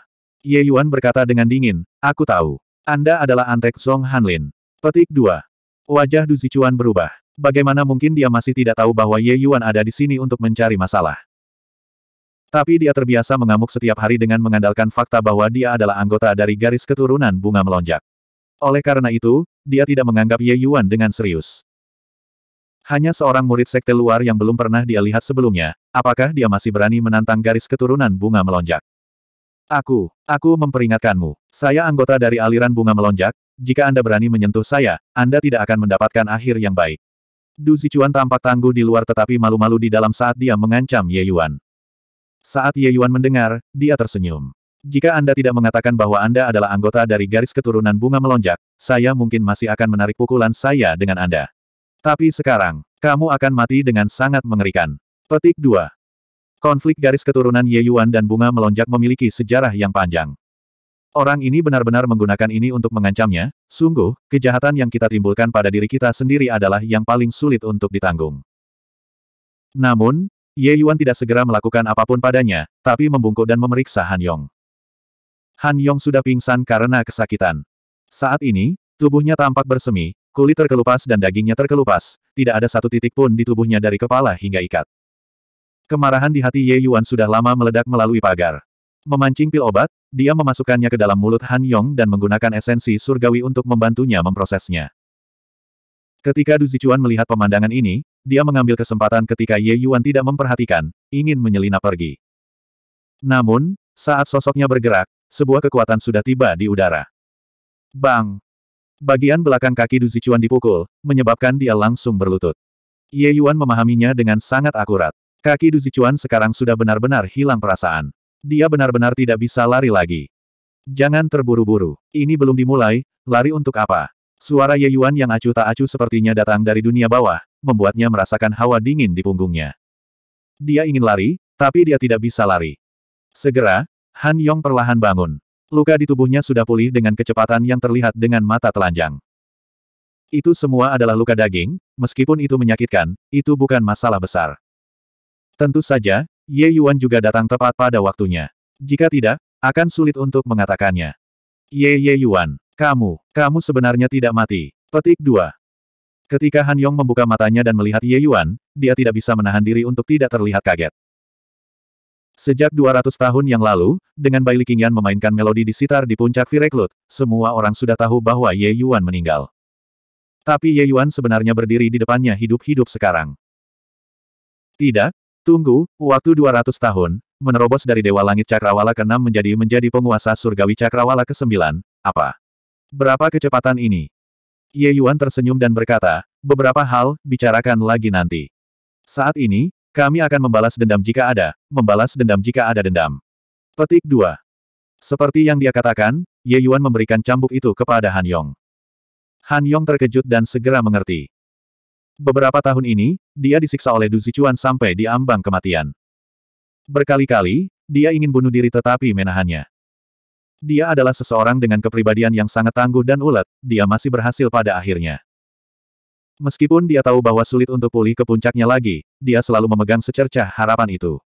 Ye Yuan berkata dengan dingin, aku tahu. Anda adalah Antek Song Hanlin. Petik 2. Wajah Du Zichuan berubah. Bagaimana mungkin dia masih tidak tahu bahwa Ye Yuan ada di sini untuk mencari masalah? Tapi dia terbiasa mengamuk setiap hari dengan mengandalkan fakta bahwa dia adalah anggota dari garis keturunan bunga melonjak. Oleh karena itu, dia tidak menganggap Ye Yuan dengan serius. Hanya seorang murid sekte luar yang belum pernah dia lihat sebelumnya, apakah dia masih berani menantang garis keturunan bunga melonjak? Aku, aku memperingatkanmu. Saya anggota dari aliran bunga melonjak, jika Anda berani menyentuh saya, Anda tidak akan mendapatkan akhir yang baik. Du Zichuan tampak tangguh di luar tetapi malu-malu di dalam saat dia mengancam Ye Yuan. Saat Ye Yuan mendengar, dia tersenyum. Jika Anda tidak mengatakan bahwa Anda adalah anggota dari garis keturunan bunga melonjak, saya mungkin masih akan menarik pukulan saya dengan Anda. Tapi sekarang, kamu akan mati dengan sangat mengerikan. Petik 2. Konflik garis keturunan Ye Yuan dan bunga melonjak memiliki sejarah yang panjang. Orang ini benar-benar menggunakan ini untuk mengancamnya, sungguh, kejahatan yang kita timbulkan pada diri kita sendiri adalah yang paling sulit untuk ditanggung. Namun, Ye Yuan tidak segera melakukan apapun padanya, tapi membungkuk dan memeriksa Han Yong. Han Yong sudah pingsan karena kesakitan. Saat ini, tubuhnya tampak bersemi, kulit terkelupas dan dagingnya terkelupas, tidak ada satu titik pun di tubuhnya dari kepala hingga ikat. Kemarahan di hati Ye Yuan sudah lama meledak melalui pagar. Memancing pil obat, dia memasukkannya ke dalam mulut Han Yong dan menggunakan esensi surgawi untuk membantunya memprosesnya. Ketika Du Zichuan melihat pemandangan ini, dia mengambil kesempatan ketika Ye Yuan tidak memperhatikan, ingin menyelinap pergi. Namun, saat sosoknya bergerak, sebuah kekuatan sudah tiba di udara. Bang! Bagian belakang kaki Du Zichuan dipukul, menyebabkan dia langsung berlutut. Ye Yuan memahaminya dengan sangat akurat. Kaki Du Zichuan sekarang sudah benar-benar hilang perasaan. Dia benar-benar tidak bisa lari lagi. Jangan terburu-buru. Ini belum dimulai, lari untuk apa? Suara Ye Yuan yang acuh tak acuh sepertinya datang dari dunia bawah, membuatnya merasakan hawa dingin di punggungnya. Dia ingin lari, tapi dia tidak bisa lari. Segera, Han Yong perlahan bangun. Luka di tubuhnya sudah pulih dengan kecepatan yang terlihat dengan mata telanjang. Itu semua adalah luka daging, meskipun itu menyakitkan, itu bukan masalah besar. Tentu saja, Ye Yuan juga datang tepat pada waktunya. Jika tidak, akan sulit untuk mengatakannya. Ye Ye Yuan, kamu, kamu sebenarnya tidak mati. Petik 2. Ketika Han Yong membuka matanya dan melihat Ye Yuan, dia tidak bisa menahan diri untuk tidak terlihat kaget. Sejak 200 tahun yang lalu, dengan Bai Qingyan memainkan melodi di sitar di puncak Vireklut, semua orang sudah tahu bahwa Ye Yuan meninggal. Tapi Ye Yuan sebenarnya berdiri di depannya hidup-hidup sekarang. Tidak, Tunggu, waktu 200 tahun, menerobos dari Dewa Langit Cakrawala ke-6 menjadi menjadi penguasa surgawi Cakrawala ke-9, apa? Berapa kecepatan ini? Ye Yuan tersenyum dan berkata, beberapa hal, bicarakan lagi nanti. Saat ini, kami akan membalas dendam jika ada, membalas dendam jika ada dendam. Petik 2. Seperti yang dia katakan, Ye Yuan memberikan cambuk itu kepada Han Yong. Han Yong terkejut dan segera mengerti. Beberapa tahun ini, dia disiksa oleh Du Zichuan sampai di ambang kematian. Berkali-kali, dia ingin bunuh diri tetapi menahannya. Dia adalah seseorang dengan kepribadian yang sangat tangguh dan ulet, dia masih berhasil pada akhirnya. Meskipun dia tahu bahwa sulit untuk pulih ke puncaknya lagi, dia selalu memegang secercah harapan itu.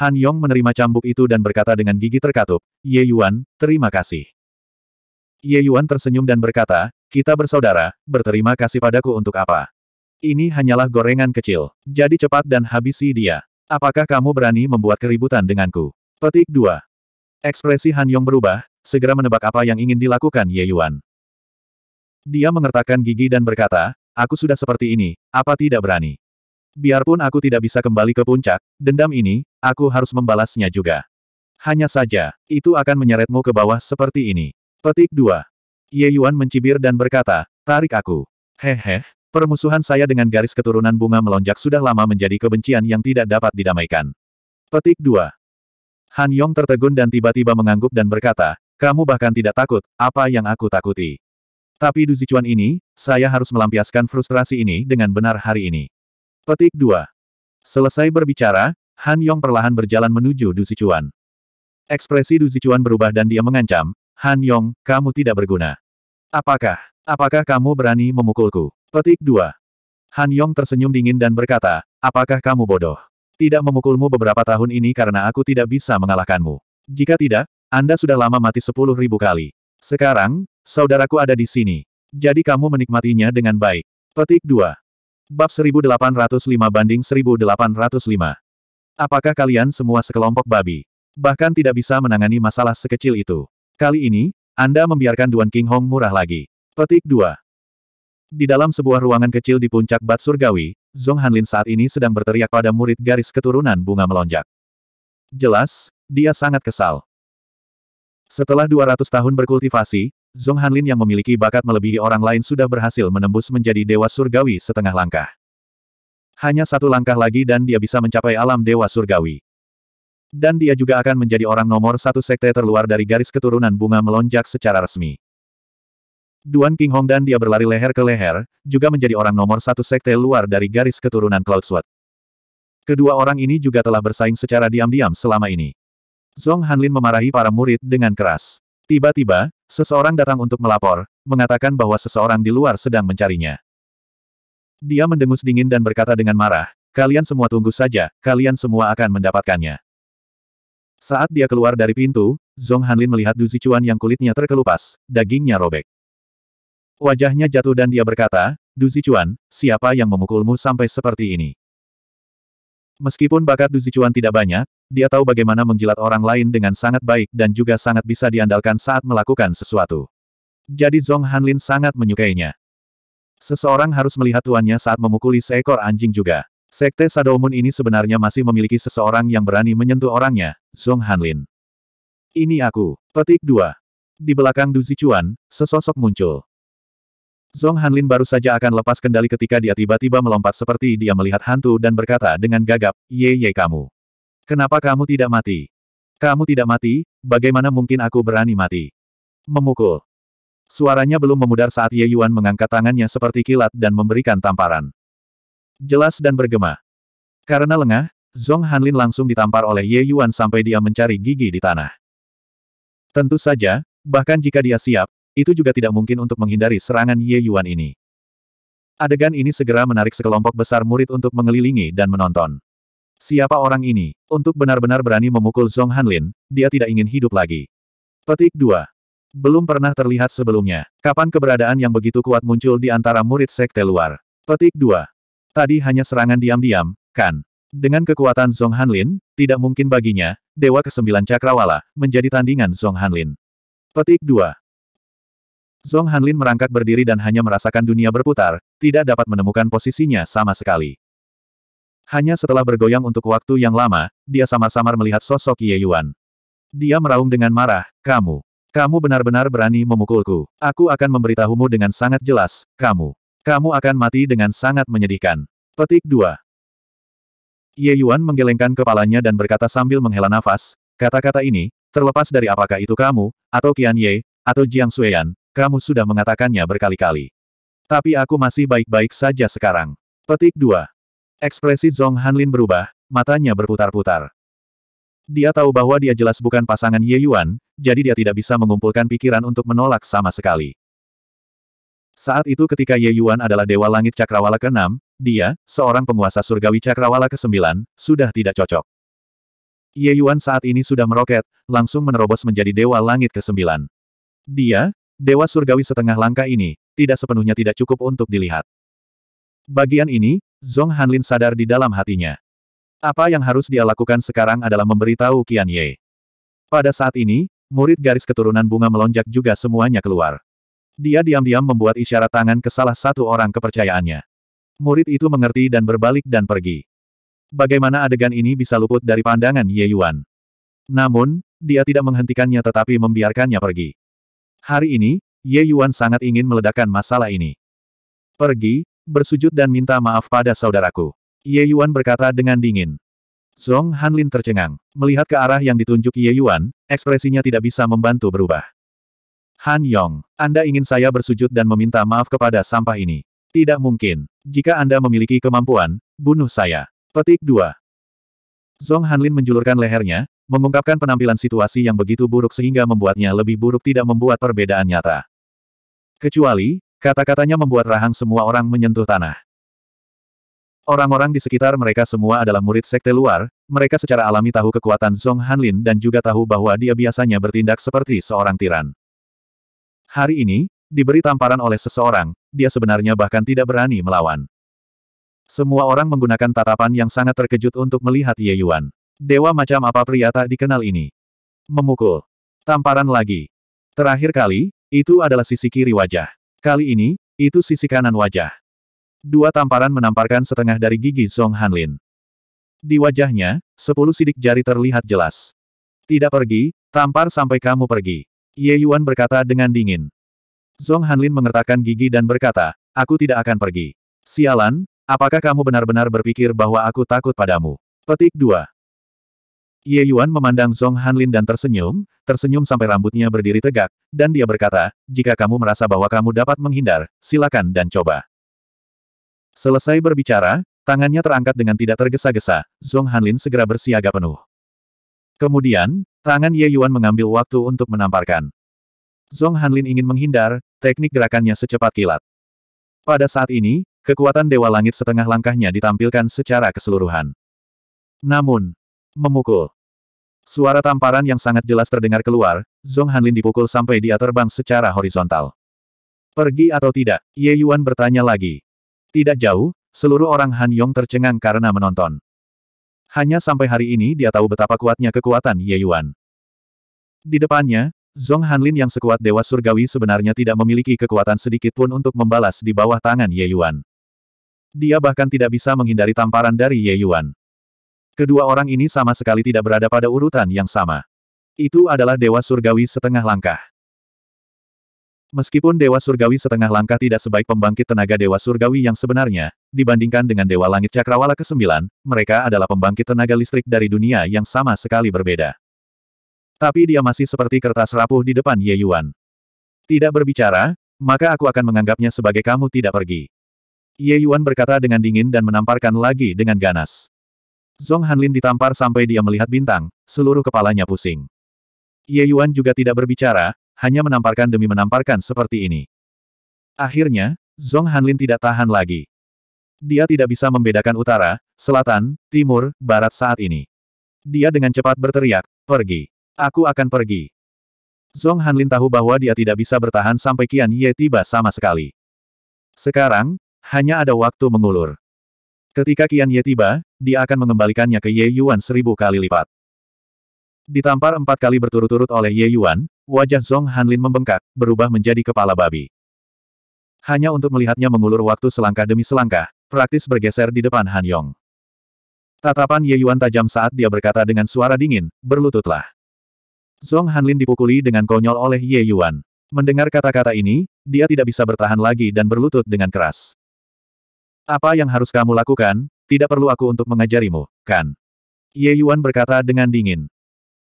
Han Yong menerima cambuk itu dan berkata dengan gigi terkatup, Ye Yuan, terima kasih. Ye Yuan tersenyum dan berkata, kita bersaudara, berterima kasih padaku untuk apa? Ini hanyalah gorengan kecil. Jadi cepat dan habisi dia. Apakah kamu berani membuat keributan denganku? Petik 2. Ekspresi Han Yong berubah, segera menebak apa yang ingin dilakukan Ye Yuan. Dia mengertakkan gigi dan berkata, aku sudah seperti ini, apa tidak berani? Biarpun aku tidak bisa kembali ke puncak, dendam ini, aku harus membalasnya juga. Hanya saja, itu akan menyeretmu ke bawah seperti ini. Petik 2. Ye Yuan mencibir dan berkata, tarik aku. Hehe, permusuhan saya dengan garis keturunan bunga melonjak sudah lama menjadi kebencian yang tidak dapat didamaikan. Petik 2. Han Yong tertegun dan tiba-tiba mengangguk dan berkata, kamu bahkan tidak takut, apa yang aku takuti. Tapi Du Zichuan ini, saya harus melampiaskan frustrasi ini dengan benar hari ini. Petik 2. Selesai berbicara, Han Yong perlahan berjalan menuju Du Zichuan. Ekspresi Du Zichuan berubah dan dia mengancam, Han Yong, kamu tidak berguna. Apakah, apakah kamu berani memukulku? Petik 2. Han Yong tersenyum dingin dan berkata, apakah kamu bodoh? Tidak memukulmu beberapa tahun ini karena aku tidak bisa mengalahkanmu. Jika tidak, Anda sudah lama mati sepuluh ribu kali. Sekarang, saudaraku ada di sini. Jadi kamu menikmatinya dengan baik. Petik 2. Bab 1805 banding 1805. Apakah kalian semua sekelompok babi? Bahkan tidak bisa menangani masalah sekecil itu. Kali ini, Anda membiarkan Duan King Hong murah lagi. Petik 2. Di dalam sebuah ruangan kecil di puncak Bat Surgawi, Zong Hanlin saat ini sedang berteriak pada murid garis keturunan bunga melonjak. Jelas, dia sangat kesal. Setelah 200 tahun berkultivasi, Zong Hanlin yang memiliki bakat melebihi orang lain sudah berhasil menembus menjadi Dewa Surgawi setengah langkah. Hanya satu langkah lagi dan dia bisa mencapai alam Dewa Surgawi. Dan dia juga akan menjadi orang nomor satu sekte terluar dari garis keturunan bunga melonjak secara resmi. Duan King Hong dan dia berlari leher ke leher, juga menjadi orang nomor satu sekte luar dari garis keturunan Cloud Sword. Kedua orang ini juga telah bersaing secara diam-diam selama ini. Zhong Hanlin memarahi para murid dengan keras. Tiba-tiba, seseorang datang untuk melapor, mengatakan bahwa seseorang di luar sedang mencarinya. Dia mendengus dingin dan berkata dengan marah, kalian semua tunggu saja, kalian semua akan mendapatkannya. Saat dia keluar dari pintu, Zong Hanlin melihat Du Zichuan yang kulitnya terkelupas, dagingnya robek. Wajahnya jatuh dan dia berkata, Du Zichuan, siapa yang memukulmu sampai seperti ini? Meskipun bakat Du Zichuan tidak banyak, dia tahu bagaimana menjilat orang lain dengan sangat baik dan juga sangat bisa diandalkan saat melakukan sesuatu. Jadi Zong Hanlin sangat menyukainya. Seseorang harus melihat tuannya saat memukuli seekor anjing juga. Sekte Sadomun ini sebenarnya masih memiliki seseorang yang berani menyentuh orangnya, Zong Hanlin. Ini aku. Petik dua. Di belakang Du Zichuan, sesosok muncul. Zong Hanlin baru saja akan lepas kendali ketika dia tiba-tiba melompat seperti dia melihat hantu dan berkata dengan gagap, Ye ye kamu. Kenapa kamu tidak mati? Kamu tidak mati, bagaimana mungkin aku berani mati? Memukul. Suaranya belum memudar saat Ye Yuan mengangkat tangannya seperti kilat dan memberikan tamparan. Jelas dan bergema. Karena lengah, Zong Hanlin langsung ditampar oleh Ye Yuan sampai dia mencari gigi di tanah. Tentu saja, bahkan jika dia siap, itu juga tidak mungkin untuk menghindari serangan Ye Yuan ini. Adegan ini segera menarik sekelompok besar murid untuk mengelilingi dan menonton. Siapa orang ini? Untuk benar-benar berani memukul Zong Hanlin, dia tidak ingin hidup lagi. Petik 2. Belum pernah terlihat sebelumnya. Kapan keberadaan yang begitu kuat muncul di antara murid sekte luar? Petik 2. Tadi hanya serangan diam-diam, kan? Dengan kekuatan Zong Hanlin, tidak mungkin baginya, Dewa Kesembilan Cakrawala, menjadi tandingan Zong Hanlin. Petik 2. Zong Hanlin merangkak berdiri dan hanya merasakan dunia berputar, tidak dapat menemukan posisinya sama sekali. Hanya setelah bergoyang untuk waktu yang lama, dia samar-samar melihat sosok Ye Yuan. Dia meraung dengan marah, kamu. Kamu benar-benar berani memukulku. Aku akan memberitahumu dengan sangat jelas, kamu. Kamu akan mati dengan sangat menyedihkan. Petik 2. Ye Yuan menggelengkan kepalanya dan berkata sambil menghela nafas, kata-kata ini, terlepas dari apakah itu kamu, atau Qian Ye, atau Jiang Suyan, kamu sudah mengatakannya berkali-kali. Tapi aku masih baik-baik saja sekarang. Petik 2. Ekspresi Zhong Hanlin berubah, matanya berputar-putar. Dia tahu bahwa dia jelas bukan pasangan Ye Yuan, jadi dia tidak bisa mengumpulkan pikiran untuk menolak sama sekali. Saat itu ketika Ye Yuan adalah Dewa Langit Cakrawala ke-6, dia, seorang penguasa surgawi Cakrawala ke-9, sudah tidak cocok. Ye Yuan saat ini sudah meroket, langsung menerobos menjadi Dewa Langit ke-9. Dia, Dewa Surgawi setengah langkah ini, tidak sepenuhnya tidak cukup untuk dilihat. Bagian ini, Zong Hanlin sadar di dalam hatinya. Apa yang harus dia lakukan sekarang adalah memberitahu Qian Ye. Pada saat ini, murid garis keturunan bunga melonjak juga semuanya keluar. Dia diam-diam membuat isyarat tangan ke salah satu orang kepercayaannya. Murid itu mengerti dan berbalik dan pergi. Bagaimana adegan ini bisa luput dari pandangan Ye Yuan? Namun, dia tidak menghentikannya tetapi membiarkannya pergi. Hari ini, Ye Yuan sangat ingin meledakkan masalah ini. Pergi, bersujud dan minta maaf pada saudaraku. Ye Yuan berkata dengan dingin. Zhong Hanlin tercengang. Melihat ke arah yang ditunjuk Ye Yuan, ekspresinya tidak bisa membantu berubah. Han Yong, Anda ingin saya bersujud dan meminta maaf kepada sampah ini? Tidak mungkin. Jika Anda memiliki kemampuan, bunuh saya. Petik 2. Zong Hanlin menjulurkan lehernya, mengungkapkan penampilan situasi yang begitu buruk sehingga membuatnya lebih buruk tidak membuat perbedaan nyata. Kecuali, kata-katanya membuat rahang semua orang menyentuh tanah. Orang-orang di sekitar mereka semua adalah murid sekte luar, mereka secara alami tahu kekuatan Zong Hanlin dan juga tahu bahwa dia biasanya bertindak seperti seorang tiran. Hari ini, diberi tamparan oleh seseorang, dia sebenarnya bahkan tidak berani melawan. Semua orang menggunakan tatapan yang sangat terkejut untuk melihat Ye Yuan. Dewa macam apa pria tak dikenal ini? Memukul. Tamparan lagi. Terakhir kali, itu adalah sisi kiri wajah. Kali ini, itu sisi kanan wajah. Dua tamparan menamparkan setengah dari gigi Song Hanlin. Di wajahnya, sepuluh sidik jari terlihat jelas. Tidak pergi, tampar sampai kamu pergi. Ye Yuan berkata dengan dingin. Zong Hanlin mengertakkan gigi dan berkata, aku tidak akan pergi. Sialan, apakah kamu benar-benar berpikir bahwa aku takut padamu? Petik 2. Ye Yuan memandang Zong Hanlin dan tersenyum, tersenyum sampai rambutnya berdiri tegak, dan dia berkata, jika kamu merasa bahwa kamu dapat menghindar, silakan dan coba. Selesai berbicara, tangannya terangkat dengan tidak tergesa-gesa, Zong Hanlin segera bersiaga penuh. Kemudian, Tangan Ye Yuan mengambil waktu untuk menamparkan. Zong Hanlin ingin menghindar, teknik gerakannya secepat kilat. Pada saat ini, kekuatan Dewa Langit setengah langkahnya ditampilkan secara keseluruhan. Namun, memukul. Suara tamparan yang sangat jelas terdengar keluar, Zong Hanlin dipukul sampai dia terbang secara horizontal. Pergi atau tidak? Ye Yuan bertanya lagi. Tidak jauh, seluruh orang Han Yong tercengang karena menonton. Hanya sampai hari ini dia tahu betapa kuatnya kekuatan Ye Yuan. Di depannya, Zong Hanlin yang sekuat Dewa Surgawi sebenarnya tidak memiliki kekuatan sedikit pun untuk membalas di bawah tangan Ye Yuan. Dia bahkan tidak bisa menghindari tamparan dari Ye Yuan. Kedua orang ini sama sekali tidak berada pada urutan yang sama. Itu adalah Dewa Surgawi setengah langkah. Meskipun Dewa Surgawi setengah langkah tidak sebaik pembangkit tenaga Dewa Surgawi yang sebenarnya, dibandingkan dengan Dewa Langit Cakrawala ke-9, mereka adalah pembangkit tenaga listrik dari dunia yang sama sekali berbeda. Tapi dia masih seperti kertas rapuh di depan Ye Yuan. Tidak berbicara, maka aku akan menganggapnya sebagai kamu tidak pergi. Ye Yuan berkata dengan dingin dan menamparkan lagi dengan ganas. Zong Hanlin ditampar sampai dia melihat bintang, seluruh kepalanya pusing. Ye Yuan juga tidak berbicara, hanya menamparkan demi menamparkan seperti ini. Akhirnya, Zong Hanlin tidak tahan lagi. Dia tidak bisa membedakan utara, selatan, timur, barat saat ini. Dia dengan cepat berteriak, pergi. Aku akan pergi. Zong Hanlin tahu bahwa dia tidak bisa bertahan sampai Kian Ye tiba sama sekali. Sekarang, hanya ada waktu mengulur. Ketika Kian Ye tiba, dia akan mengembalikannya ke Ye Yuan seribu kali lipat. Ditampar empat kali berturut-turut oleh Ye Yuan, Wajah Zong Hanlin membengkak, berubah menjadi kepala babi. Hanya untuk melihatnya mengulur waktu selangkah demi selangkah, praktis bergeser di depan Han Yong. Tatapan Ye Yuan tajam saat dia berkata dengan suara dingin, berlututlah. Zong Hanlin dipukuli dengan konyol oleh Ye Yuan. Mendengar kata-kata ini, dia tidak bisa bertahan lagi dan berlutut dengan keras. Apa yang harus kamu lakukan, tidak perlu aku untuk mengajarimu, kan? Ye Yuan berkata dengan dingin.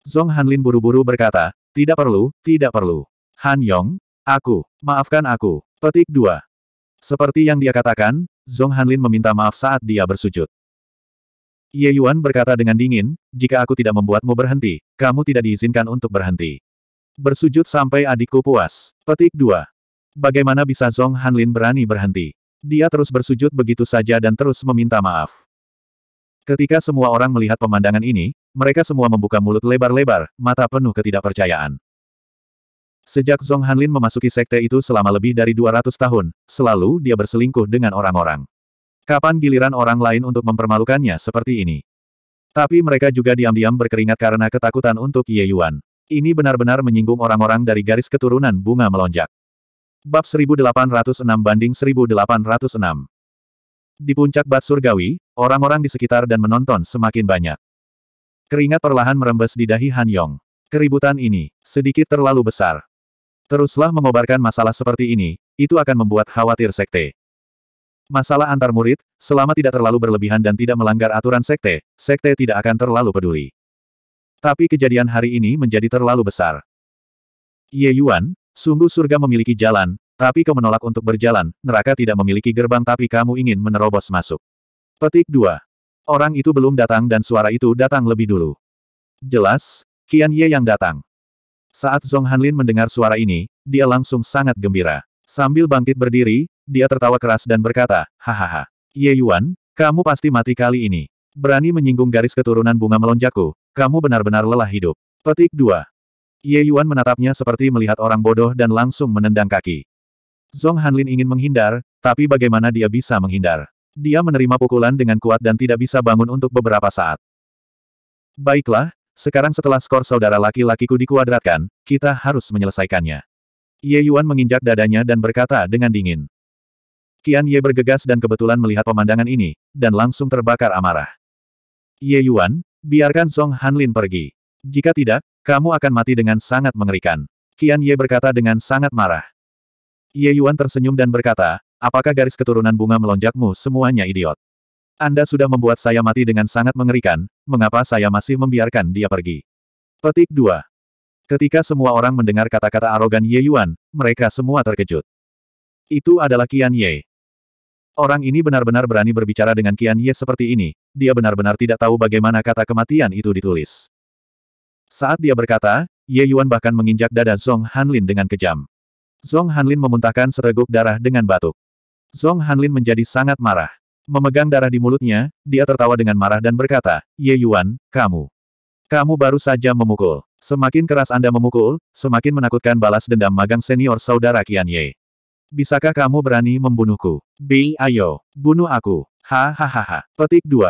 Zong Hanlin buru-buru berkata, tidak perlu, tidak perlu. Han Yong, aku, maafkan aku. Petik 2. Seperti yang dia katakan, Zhong Hanlin meminta maaf saat dia bersujud. Ye Yuan berkata dengan dingin, jika aku tidak membuatmu berhenti, kamu tidak diizinkan untuk berhenti. Bersujud sampai adikku puas. Petik 2. Bagaimana bisa Zhong Hanlin berani berhenti? Dia terus bersujud begitu saja dan terus meminta maaf. Ketika semua orang melihat pemandangan ini, mereka semua membuka mulut lebar-lebar, mata penuh ketidakpercayaan. Sejak Zong Hanlin memasuki sekte itu selama lebih dari 200 tahun, selalu dia berselingkuh dengan orang-orang. Kapan giliran orang lain untuk mempermalukannya seperti ini? Tapi mereka juga diam-diam berkeringat karena ketakutan untuk Ye Yuan. Ini benar-benar menyinggung orang-orang dari garis keturunan bunga melonjak. Bab 1806 banding 1806 Di puncak bat surgawi, orang-orang di sekitar dan menonton semakin banyak. Keringat perlahan merembes di dahi Han Yong. Keributan ini, sedikit terlalu besar. Teruslah mengobarkan masalah seperti ini, itu akan membuat khawatir sekte. Masalah antar murid, selama tidak terlalu berlebihan dan tidak melanggar aturan sekte, sekte tidak akan terlalu peduli. Tapi kejadian hari ini menjadi terlalu besar. Ye Yuan, sungguh surga memiliki jalan, tapi kau menolak untuk berjalan, neraka tidak memiliki gerbang tapi kamu ingin menerobos masuk. Petik 2. Orang itu belum datang dan suara itu datang lebih dulu. Jelas, Kian Ye yang datang. Saat Zhong Hanlin mendengar suara ini, dia langsung sangat gembira. Sambil bangkit berdiri, dia tertawa keras dan berkata, Hahaha, Ye Yuan, kamu pasti mati kali ini. Berani menyinggung garis keturunan bunga melonjakku, kamu benar-benar lelah hidup. Petik 2. Ye Yuan menatapnya seperti melihat orang bodoh dan langsung menendang kaki. Zhong Hanlin ingin menghindar, tapi bagaimana dia bisa menghindar? Dia menerima pukulan dengan kuat dan tidak bisa bangun untuk beberapa saat. Baiklah, sekarang setelah skor saudara laki-lakiku dikuadratkan, kita harus menyelesaikannya. Ye Yuan menginjak dadanya dan berkata dengan dingin. Qian Ye bergegas dan kebetulan melihat pemandangan ini, dan langsung terbakar amarah. Ye Yuan, biarkan Song Hanlin pergi. Jika tidak, kamu akan mati dengan sangat mengerikan. Qian Ye berkata dengan sangat marah. Ye Yuan tersenyum dan berkata, Apakah garis keturunan bunga melonjakmu semuanya idiot? Anda sudah membuat saya mati dengan sangat mengerikan, mengapa saya masih membiarkan dia pergi? Petik 2. Ketika semua orang mendengar kata-kata arogan Ye Yuan, mereka semua terkejut. Itu adalah Qian Ye. Orang ini benar-benar berani berbicara dengan Qian Ye seperti ini, dia benar-benar tidak tahu bagaimana kata kematian itu ditulis. Saat dia berkata, Ye Yuan bahkan menginjak dada Zong Hanlin dengan kejam. Zong Hanlin memuntahkan seteguk darah dengan batuk. Zong Hanlin menjadi sangat marah. Memegang darah di mulutnya, dia tertawa dengan marah dan berkata, Ye Yuan, kamu. Kamu baru saja memukul. Semakin keras Anda memukul, semakin menakutkan balas dendam magang senior saudara Kian Ye. Bisakah kamu berani membunuhku? Bi, ayo, bunuh aku. Hahaha. Petik 2.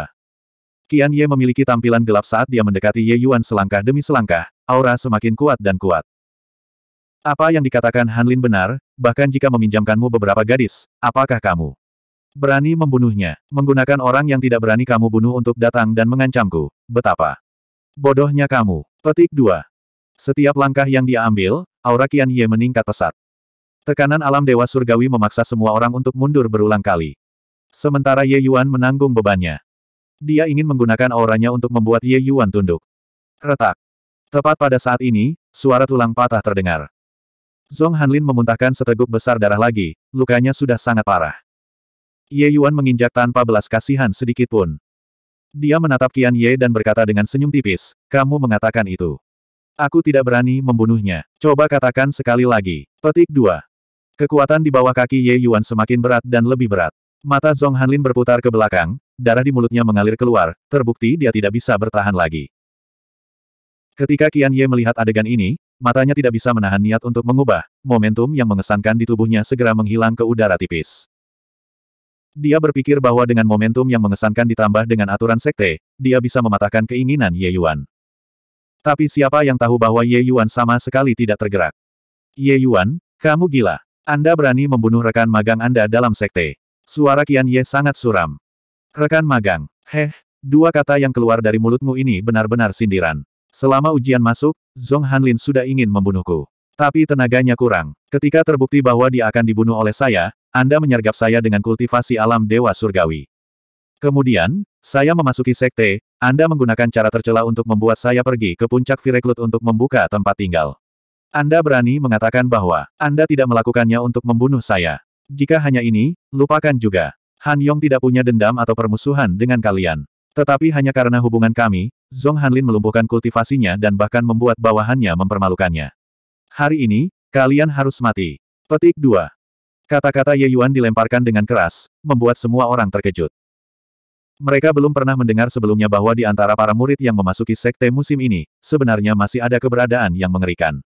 Kian Ye memiliki tampilan gelap saat dia mendekati Ye Yuan selangkah demi selangkah, aura semakin kuat dan kuat. Apa yang dikatakan Hanlin benar, bahkan jika meminjamkanmu beberapa gadis, apakah kamu berani membunuhnya, menggunakan orang yang tidak berani kamu bunuh untuk datang dan mengancamku, betapa bodohnya kamu. Petik 2. Setiap langkah yang dia ambil, aura Qian Ye meningkat pesat. Tekanan alam dewa surgawi memaksa semua orang untuk mundur berulang kali. Sementara Ye Yuan menanggung bebannya. Dia ingin menggunakan auranya untuk membuat Ye Yuan tunduk. Retak. Tepat pada saat ini, suara tulang patah terdengar. Zong Hanlin memuntahkan seteguk besar darah lagi, lukanya sudah sangat parah. Ye Yuan menginjak tanpa belas kasihan sedikit pun. Dia menatap Qian Ye dan berkata dengan senyum tipis, kamu mengatakan itu. Aku tidak berani membunuhnya. Coba katakan sekali lagi. Petik 2. Kekuatan di bawah kaki Ye Yuan semakin berat dan lebih berat. Mata Zong Hanlin berputar ke belakang, darah di mulutnya mengalir keluar, terbukti dia tidak bisa bertahan lagi. Ketika Qian Ye melihat adegan ini, matanya tidak bisa menahan niat untuk mengubah, momentum yang mengesankan di tubuhnya segera menghilang ke udara tipis. Dia berpikir bahwa dengan momentum yang mengesankan ditambah dengan aturan sekte, dia bisa mematahkan keinginan Ye Yuan. Tapi siapa yang tahu bahwa Ye Yuan sama sekali tidak tergerak? Ye Yuan, kamu gila. Anda berani membunuh rekan magang Anda dalam sekte. Suara Qian Ye sangat suram. Rekan magang, heh, dua kata yang keluar dari mulutmu ini benar-benar sindiran. Selama ujian masuk, Zhong Hanlin sudah ingin membunuhku. Tapi tenaganya kurang. Ketika terbukti bahwa dia akan dibunuh oleh saya, Anda menyergap saya dengan kultivasi alam Dewa Surgawi. Kemudian, saya memasuki sekte, Anda menggunakan cara tercela untuk membuat saya pergi ke puncak Vireklut untuk membuka tempat tinggal. Anda berani mengatakan bahwa Anda tidak melakukannya untuk membunuh saya. Jika hanya ini, lupakan juga. Han Yong tidak punya dendam atau permusuhan dengan kalian. Tetapi hanya karena hubungan kami, Zong Hanlin melumpuhkan kultivasinya dan bahkan membuat bawahannya mempermalukannya. Hari ini, kalian harus mati. Petik 2. Kata-kata Ye Yuan dilemparkan dengan keras, membuat semua orang terkejut. Mereka belum pernah mendengar sebelumnya bahwa di antara para murid yang memasuki sekte musim ini, sebenarnya masih ada keberadaan yang mengerikan.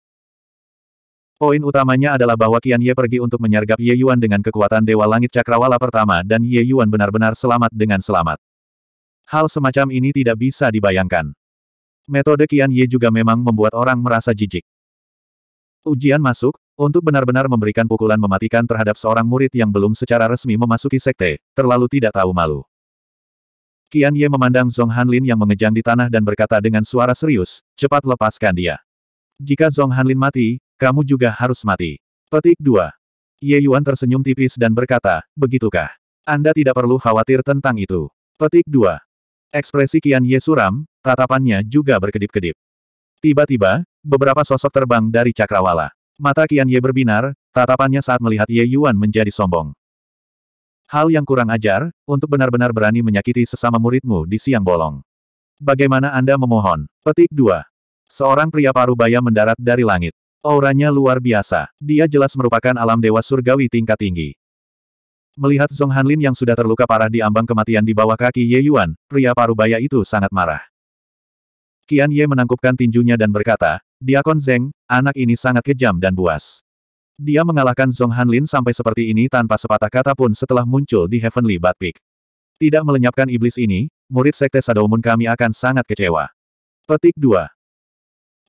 Poin utamanya adalah bahwa Qian Ye pergi untuk menyergap Ye Yuan dengan kekuatan Dewa Langit Cakrawala pertama dan Ye Yuan benar-benar selamat dengan selamat. Hal semacam ini tidak bisa dibayangkan. Metode Qian Ye juga memang membuat orang merasa jijik. Ujian masuk, untuk benar-benar memberikan pukulan mematikan terhadap seorang murid yang belum secara resmi memasuki sekte, terlalu tidak tahu malu. Qian Ye memandang Zong Hanlin yang mengejang di tanah dan berkata dengan suara serius, cepat lepaskan dia. Jika Zong Hanlin mati, kamu juga harus mati. Petik 2. Ye Yuan tersenyum tipis dan berkata, begitukah? Anda tidak perlu khawatir tentang itu. Petik 2. Ekspresi Kian Ye suram, tatapannya juga berkedip-kedip. Tiba-tiba, beberapa sosok terbang dari cakrawala. Mata Kian Ye berbinar, tatapannya saat melihat Ye Yuan menjadi sombong. Hal yang kurang ajar, untuk benar-benar berani menyakiti sesama muridmu di siang bolong. Bagaimana Anda memohon? Petik 2. Seorang pria parubaya mendarat dari langit. Auranya luar biasa. Dia jelas merupakan alam dewa surgawi tingkat tinggi. Melihat Zhong Hanlin yang sudah terluka parah di ambang kematian di bawah kaki Ye Yuan, pria parubaya itu sangat marah. Kian Ye menangkupkan tinjunya dan berkata, Diakon Zeng, anak ini sangat kejam dan buas. Dia mengalahkan Zhong Hanlin sampai seperti ini tanpa sepatah kata pun setelah muncul di Heavenly Bat Peak. Tidak melenyapkan iblis ini, murid Sekte Sadoumun kami akan sangat kecewa. Petik 2.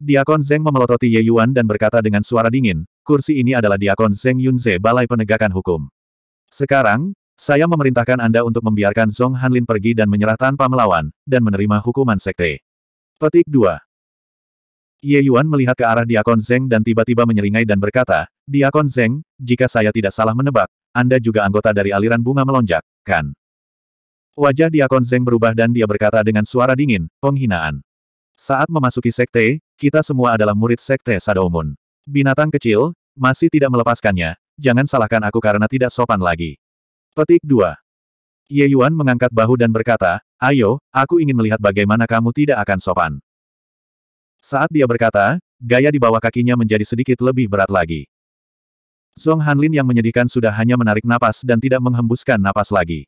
Diakon Zeng memelototi Ye Yuan dan berkata dengan suara dingin, kursi ini adalah Diakon Zeng Yunze Balai Penegakan Hukum. Sekarang, saya memerintahkan Anda untuk membiarkan Zong Hanlin pergi dan menyerah tanpa melawan, dan menerima hukuman sekte. Petik 2. Ye Yuan melihat ke arah Diakon Zeng dan tiba-tiba menyeringai dan berkata, Diakon Zeng, jika saya tidak salah menebak, Anda juga anggota dari aliran bunga melonjak, kan? Wajah Diakon Zeng berubah dan dia berkata dengan suara dingin, penghinaan. Saat memasuki sekte, kita semua adalah murid sekte Sadomun. Binatang kecil, masih tidak melepaskannya, jangan salahkan aku karena tidak sopan lagi. Petik 2. Ye Yuan mengangkat bahu dan berkata, ayo, aku ingin melihat bagaimana kamu tidak akan sopan. Saat dia berkata, gaya di bawah kakinya menjadi sedikit lebih berat lagi. Song Hanlin yang menyedihkan sudah hanya menarik napas dan tidak menghembuskan napas lagi.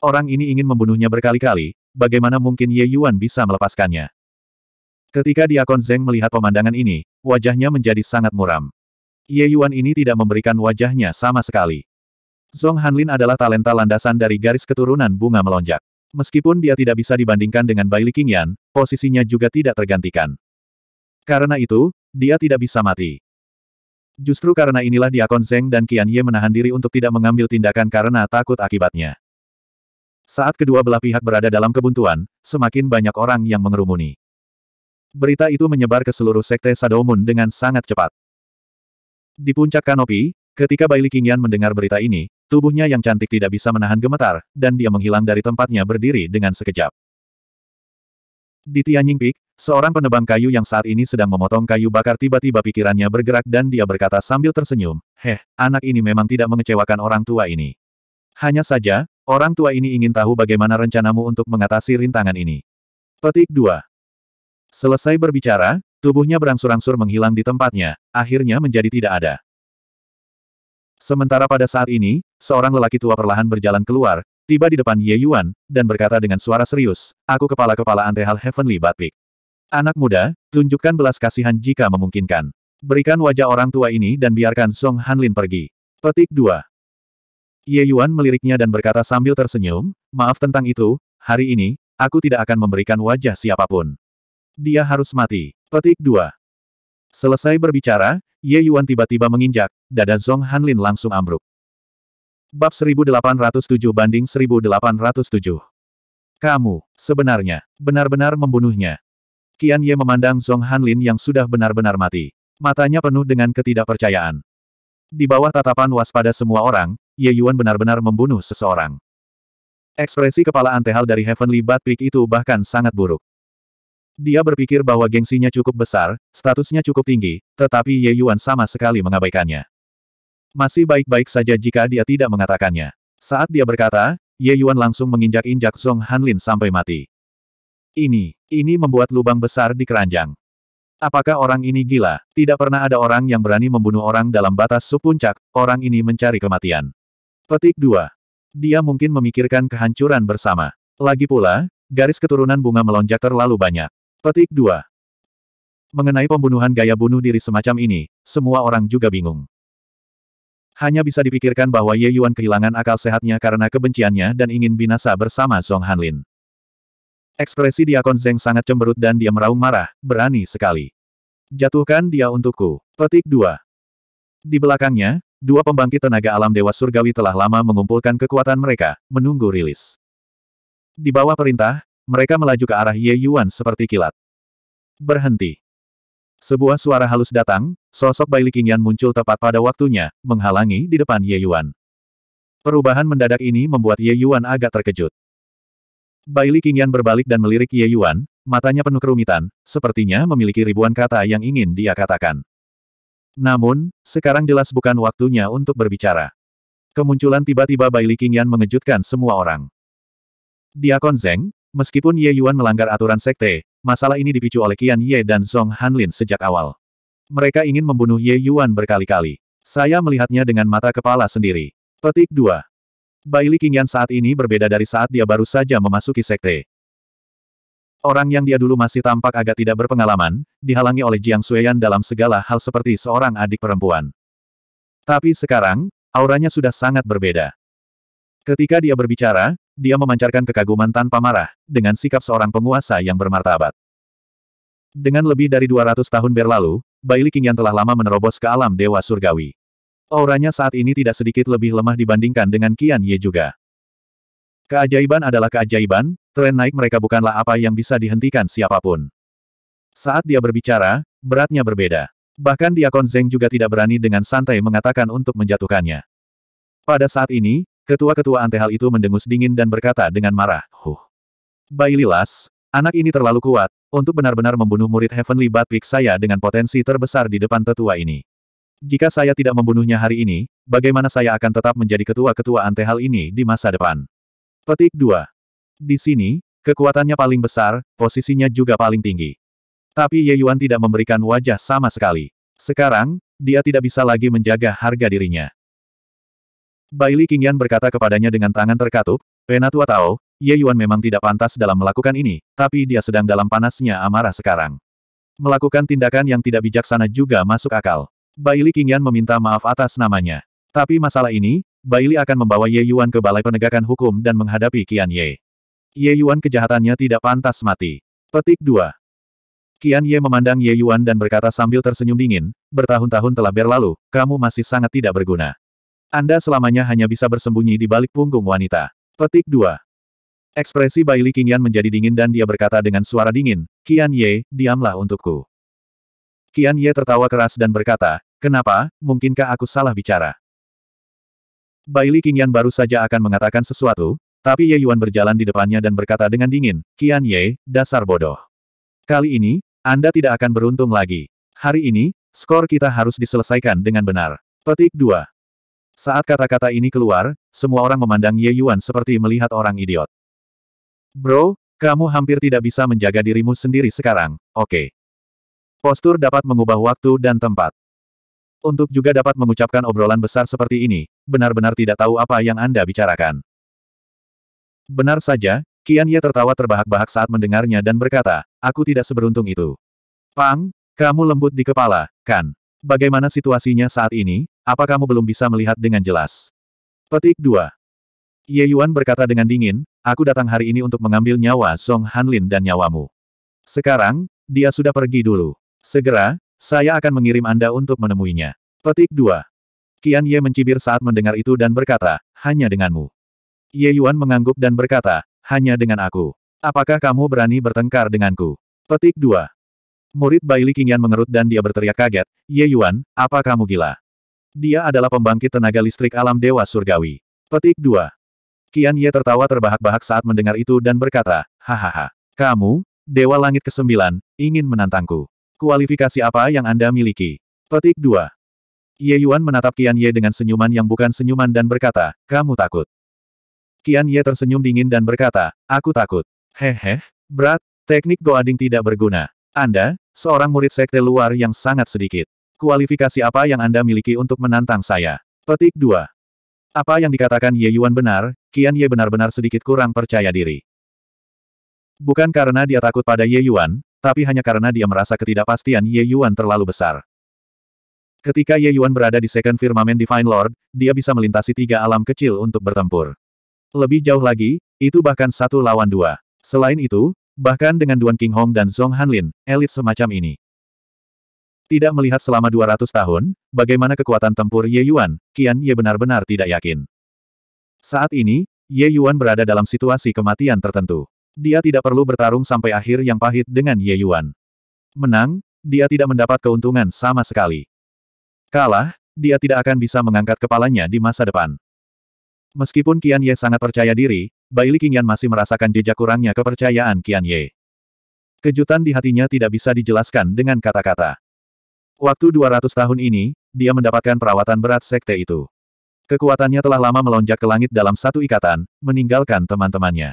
Orang ini ingin membunuhnya berkali-kali, bagaimana mungkin Ye Yuan bisa melepaskannya? Ketika Diakon Zeng melihat pemandangan ini, wajahnya menjadi sangat muram. Ye Yuan ini tidak memberikan wajahnya sama sekali. Zhong Hanlin adalah talenta landasan dari garis keturunan bunga melonjak. Meskipun dia tidak bisa dibandingkan dengan Bai Qingyan, posisinya juga tidak tergantikan. Karena itu, dia tidak bisa mati. Justru karena inilah Diakon Zeng dan Qian Ye menahan diri untuk tidak mengambil tindakan karena takut akibatnya. Saat kedua belah pihak berada dalam kebuntuan, semakin banyak orang yang mengerumuni. Berita itu menyebar ke seluruh sekte Sadomun dengan sangat cepat. Di puncak kanopi, ketika Baili Qingyan mendengar berita ini, tubuhnya yang cantik tidak bisa menahan gemetar, dan dia menghilang dari tempatnya berdiri dengan sekejap. Di Tianying Peak, seorang penebang kayu yang saat ini sedang memotong kayu bakar tiba-tiba pikirannya bergerak dan dia berkata sambil tersenyum, Heh, anak ini memang tidak mengecewakan orang tua ini. Hanya saja, orang tua ini ingin tahu bagaimana rencanamu untuk mengatasi rintangan ini. Petik 2. Selesai berbicara, Tubuhnya berangsur-angsur menghilang di tempatnya, akhirnya menjadi tidak ada. Sementara pada saat ini, seorang lelaki tua perlahan berjalan keluar, tiba di depan Ye Yuan, dan berkata dengan suara serius, Aku kepala-kepala Antehal Heavenly Batpik. Anak muda, tunjukkan belas kasihan jika memungkinkan. Berikan wajah orang tua ini dan biarkan Song Hanlin pergi. Petik 2. Ye Yuan meliriknya dan berkata sambil tersenyum, Maaf tentang itu, hari ini, aku tidak akan memberikan wajah siapapun. Dia harus mati. Petik 2. Selesai berbicara, Ye Yuan tiba-tiba menginjak, dada Zong Hanlin langsung ambruk. Bab 1807 banding 1807. Kamu, sebenarnya, benar-benar membunuhnya. Kian Ye memandang Zong Hanlin yang sudah benar-benar mati. Matanya penuh dengan ketidakpercayaan. Di bawah tatapan waspada semua orang, Ye Yuan benar-benar membunuh seseorang. Ekspresi kepala antehal dari Heavenly Bat Peak itu bahkan sangat buruk. Dia berpikir bahwa gengsinya cukup besar, statusnya cukup tinggi, tetapi Ye Yuan sama sekali mengabaikannya. Masih baik-baik saja jika dia tidak mengatakannya. Saat dia berkata, Ye Yuan langsung menginjak-injak Song Hanlin sampai mati. Ini, ini membuat lubang besar di keranjang. Apakah orang ini gila? Tidak pernah ada orang yang berani membunuh orang dalam batas subpuncak, orang ini mencari kematian. Petik 2. Dia mungkin memikirkan kehancuran bersama. Lagi pula, garis keturunan bunga melonjak terlalu banyak. Petik 2. Mengenai pembunuhan gaya bunuh diri semacam ini, semua orang juga bingung. Hanya bisa dipikirkan bahwa Ye Yuan kehilangan akal sehatnya karena kebenciannya dan ingin binasa bersama Song Hanlin. Ekspresi Diakon Zeng sangat cemberut dan dia meraung marah, berani sekali. Jatuhkan dia untukku. Petik 2. Di belakangnya, dua pembangkit tenaga alam Dewa Surgawi telah lama mengumpulkan kekuatan mereka, menunggu rilis. Di bawah perintah, mereka melaju ke arah Ye Yuan seperti kilat. Berhenti. Sebuah suara halus datang, sosok Bai Liqingyan muncul tepat pada waktunya, menghalangi di depan Ye Yuan. Perubahan mendadak ini membuat Ye Yuan agak terkejut. Bai Liqingyan berbalik dan melirik Ye Yuan, matanya penuh kerumitan, sepertinya memiliki ribuan kata yang ingin dia katakan. Namun, sekarang jelas bukan waktunya untuk berbicara. Kemunculan tiba-tiba Bai Liqingyan mengejutkan semua orang. Diakon Zeng, Meskipun Ye Yuan melanggar aturan sekte, masalah ini dipicu oleh Qian Ye dan Song Hanlin sejak awal. Mereka ingin membunuh Ye Yuan berkali-kali. Saya melihatnya dengan mata kepala sendiri. Petik 2. Baili Qingyan saat ini berbeda dari saat dia baru saja memasuki sekte. Orang yang dia dulu masih tampak agak tidak berpengalaman, dihalangi oleh Jiang Suyan dalam segala hal seperti seorang adik perempuan. Tapi sekarang, auranya sudah sangat berbeda. Ketika dia berbicara, dia memancarkan kekaguman tanpa marah, dengan sikap seorang penguasa yang bermartabat. Dengan lebih dari 200 tahun berlalu, Baili yang telah lama menerobos ke alam Dewa Surgawi. Auranya saat ini tidak sedikit lebih lemah dibandingkan dengan Qian Ye juga. Keajaiban adalah keajaiban, tren naik mereka bukanlah apa yang bisa dihentikan siapapun. Saat dia berbicara, beratnya berbeda. Bahkan Diakon Zeng juga tidak berani dengan santai mengatakan untuk menjatuhkannya. Pada saat ini, Ketua-ketua antehal itu mendengus dingin dan berkata dengan marah, Huh! Baililas, anak ini terlalu kuat, untuk benar-benar membunuh murid Heavenly Bat Peak saya dengan potensi terbesar di depan tetua ini. Jika saya tidak membunuhnya hari ini, bagaimana saya akan tetap menjadi ketua-ketua antehal ini di masa depan? Petik 2. Di sini, kekuatannya paling besar, posisinya juga paling tinggi. Tapi Ye Yuan tidak memberikan wajah sama sekali. Sekarang, dia tidak bisa lagi menjaga harga dirinya. Baili Qingyan berkata kepadanya dengan tangan terkatup, Penatua eh, Tao, Ye Yuan memang tidak pantas dalam melakukan ini, tapi dia sedang dalam panasnya amarah sekarang. Melakukan tindakan yang tidak bijaksana juga masuk akal. Baili Qingyan meminta maaf atas namanya. Tapi masalah ini, Baili akan membawa Ye Yuan ke Balai Penegakan Hukum dan menghadapi Qian Ye. Ye Yuan kejahatannya tidak pantas mati. Petik 2. Qian Ye memandang Ye Yuan dan berkata sambil tersenyum dingin, bertahun-tahun telah berlalu, kamu masih sangat tidak berguna. Anda selamanya hanya bisa bersembunyi di balik punggung wanita. Petik 2. Ekspresi Baili Qingyan menjadi dingin dan dia berkata dengan suara dingin, Qian Ye, diamlah untukku. Qian Ye tertawa keras dan berkata, kenapa, mungkinkah aku salah bicara? Baili Qingyan baru saja akan mengatakan sesuatu, tapi Ye Yuan berjalan di depannya dan berkata dengan dingin, Qian Ye, dasar bodoh. Kali ini, Anda tidak akan beruntung lagi. Hari ini, skor kita harus diselesaikan dengan benar. Petik 2. Saat kata-kata ini keluar, semua orang memandang Ye Yuan seperti melihat orang idiot. Bro, kamu hampir tidak bisa menjaga dirimu sendiri sekarang, oke. Okay. Postur dapat mengubah waktu dan tempat. Untuk juga dapat mengucapkan obrolan besar seperti ini, benar-benar tidak tahu apa yang Anda bicarakan. Benar saja, Kian Ye tertawa terbahak-bahak saat mendengarnya dan berkata, aku tidak seberuntung itu. Pang, kamu lembut di kepala, kan? Bagaimana situasinya saat ini? Apa kamu belum bisa melihat dengan jelas? Petik 2. Ye Yuan berkata dengan dingin, aku datang hari ini untuk mengambil nyawa Song Hanlin dan nyawamu. Sekarang, dia sudah pergi dulu. Segera, saya akan mengirim Anda untuk menemuinya. Petik 2. Qian Ye mencibir saat mendengar itu dan berkata, hanya denganmu. Ye Yuan mengangguk dan berkata, hanya dengan aku. Apakah kamu berani bertengkar denganku? Petik 2. Murid Baili Qingyan mengerut dan dia berteriak kaget, Ye Yuan, apa kamu gila? Dia adalah pembangkit tenaga listrik alam Dewa Surgawi. Petik 2. Kian Ye tertawa terbahak-bahak saat mendengar itu dan berkata, Hahaha, kamu, Dewa Langit ke-9, ingin menantangku. Kualifikasi apa yang Anda miliki? Petik 2. Ye Yuan menatap Kian Ye dengan senyuman yang bukan senyuman dan berkata, kamu takut. Kian Ye tersenyum dingin dan berkata, aku takut. Hehe, berat, teknik goading tidak berguna. Anda, seorang murid sekte luar yang sangat sedikit. Kualifikasi apa yang Anda miliki untuk menantang saya? Petik 2. Apa yang dikatakan Ye Yuan benar, Qian Ye benar-benar sedikit kurang percaya diri. Bukan karena dia takut pada Ye Yuan, tapi hanya karena dia merasa ketidakpastian Ye Yuan terlalu besar. Ketika Ye Yuan berada di Second Firmament Divine Lord, dia bisa melintasi tiga alam kecil untuk bertempur. Lebih jauh lagi, itu bahkan satu lawan dua. Selain itu, bahkan dengan Duan King Hong dan Zhong Hanlin, elit semacam ini. Tidak melihat selama 200 tahun, bagaimana kekuatan tempur Ye Yuan, Qian Ye benar-benar tidak yakin. Saat ini, Ye Yuan berada dalam situasi kematian tertentu. Dia tidak perlu bertarung sampai akhir yang pahit dengan Ye Yuan. Menang, dia tidak mendapat keuntungan sama sekali. Kalah, dia tidak akan bisa mengangkat kepalanya di masa depan. Meskipun Qian Ye sangat percaya diri, Bai Li Qingyan masih merasakan jejak kurangnya kepercayaan Qian Ye. Kejutan di hatinya tidak bisa dijelaskan dengan kata-kata. Waktu 200 tahun ini, dia mendapatkan perawatan berat sekte itu. Kekuatannya telah lama melonjak ke langit dalam satu ikatan, meninggalkan teman-temannya.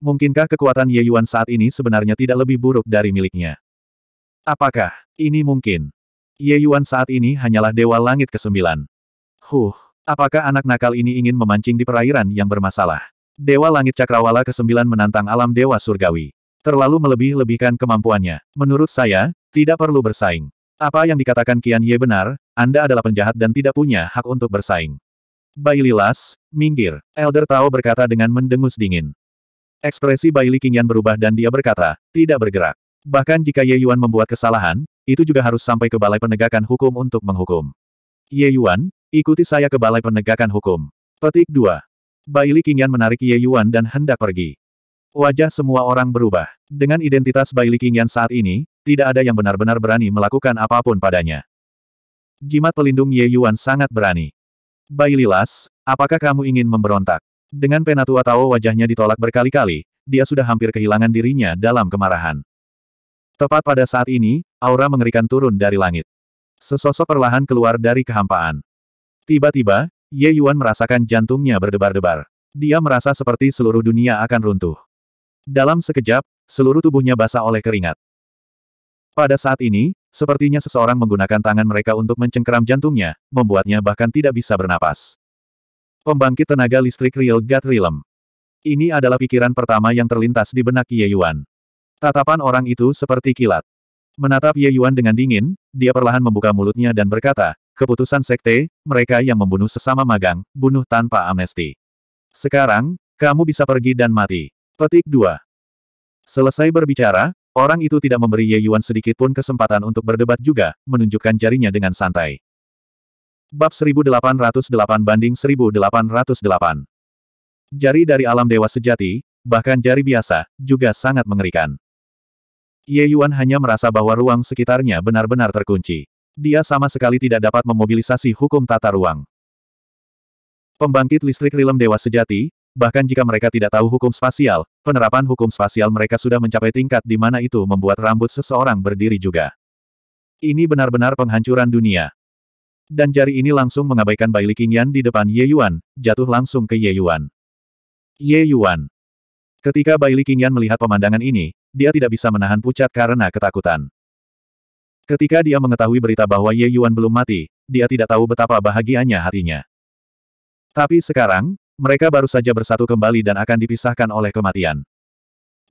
Mungkinkah kekuatan Ye Yuan saat ini sebenarnya tidak lebih buruk dari miliknya? Apakah ini mungkin? Ye Yuan saat ini hanyalah dewa langit ke-9. Huh, apakah anak nakal ini ingin memancing di perairan yang bermasalah? Dewa Langit Cakrawala ke-9 menantang alam Dewa Surgawi. Terlalu melebih-lebihkan kemampuannya. Menurut saya, tidak perlu bersaing. Apa yang dikatakan Qian Ye benar, Anda adalah penjahat dan tidak punya hak untuk bersaing. Baili Las, minggir. Elder Tao berkata dengan mendengus dingin. Ekspresi Baili Qingyan berubah dan dia berkata, tidak bergerak. Bahkan jika Ye Yuan membuat kesalahan, itu juga harus sampai ke Balai Penegakan Hukum untuk menghukum. Ye Yuan, ikuti saya ke Balai Penegakan Hukum. Petik 2. Li Qingyan menarik Ye Yuan dan hendak pergi. Wajah semua orang berubah. Dengan identitas Baili Qingyan saat ini, tidak ada yang benar-benar berani melakukan apapun padanya. Jimat pelindung Ye Yuan sangat berani. Bai Lilas, apakah kamu ingin memberontak? Dengan penatua Tao wajahnya ditolak berkali-kali, dia sudah hampir kehilangan dirinya dalam kemarahan. Tepat pada saat ini, aura mengerikan turun dari langit. Sesosok perlahan keluar dari kehampaan. Tiba-tiba, Ye Yuan merasakan jantungnya berdebar-debar. Dia merasa seperti seluruh dunia akan runtuh. Dalam sekejap, seluruh tubuhnya basah oleh keringat. Pada saat ini, sepertinya seseorang menggunakan tangan mereka untuk mencengkeram jantungnya, membuatnya bahkan tidak bisa bernapas. Pembangkit tenaga listrik Real God Realm. Ini adalah pikiran pertama yang terlintas di benak Ye Yuan. Tatapan orang itu seperti kilat. Menatap Ye Yuan dengan dingin, dia perlahan membuka mulutnya dan berkata, keputusan sekte, mereka yang membunuh sesama magang, bunuh tanpa amnesti. Sekarang, kamu bisa pergi dan mati. Petik 2. Selesai berbicara, Orang itu tidak memberi Ye Yuan sedikit pun kesempatan untuk berdebat juga, menunjukkan jarinya dengan santai. Bab 1808 banding 1808 Jari dari alam dewa sejati, bahkan jari biasa, juga sangat mengerikan. Ye Yuan hanya merasa bahwa ruang sekitarnya benar-benar terkunci. Dia sama sekali tidak dapat memobilisasi hukum tata ruang. Pembangkit listrik rilem dewa sejati, Bahkan jika mereka tidak tahu hukum spasial, penerapan hukum spasial mereka sudah mencapai tingkat di mana itu membuat rambut seseorang berdiri juga. Ini benar-benar penghancuran dunia. Dan jari ini langsung mengabaikan Bai Qingyan di depan Ye Yuan, jatuh langsung ke Ye Yuan. Ye Yuan. Ketika Bai Qingyan melihat pemandangan ini, dia tidak bisa menahan pucat karena ketakutan. Ketika dia mengetahui berita bahwa Ye Yuan belum mati, dia tidak tahu betapa bahagianya hatinya. Tapi sekarang, mereka baru saja bersatu kembali dan akan dipisahkan oleh kematian.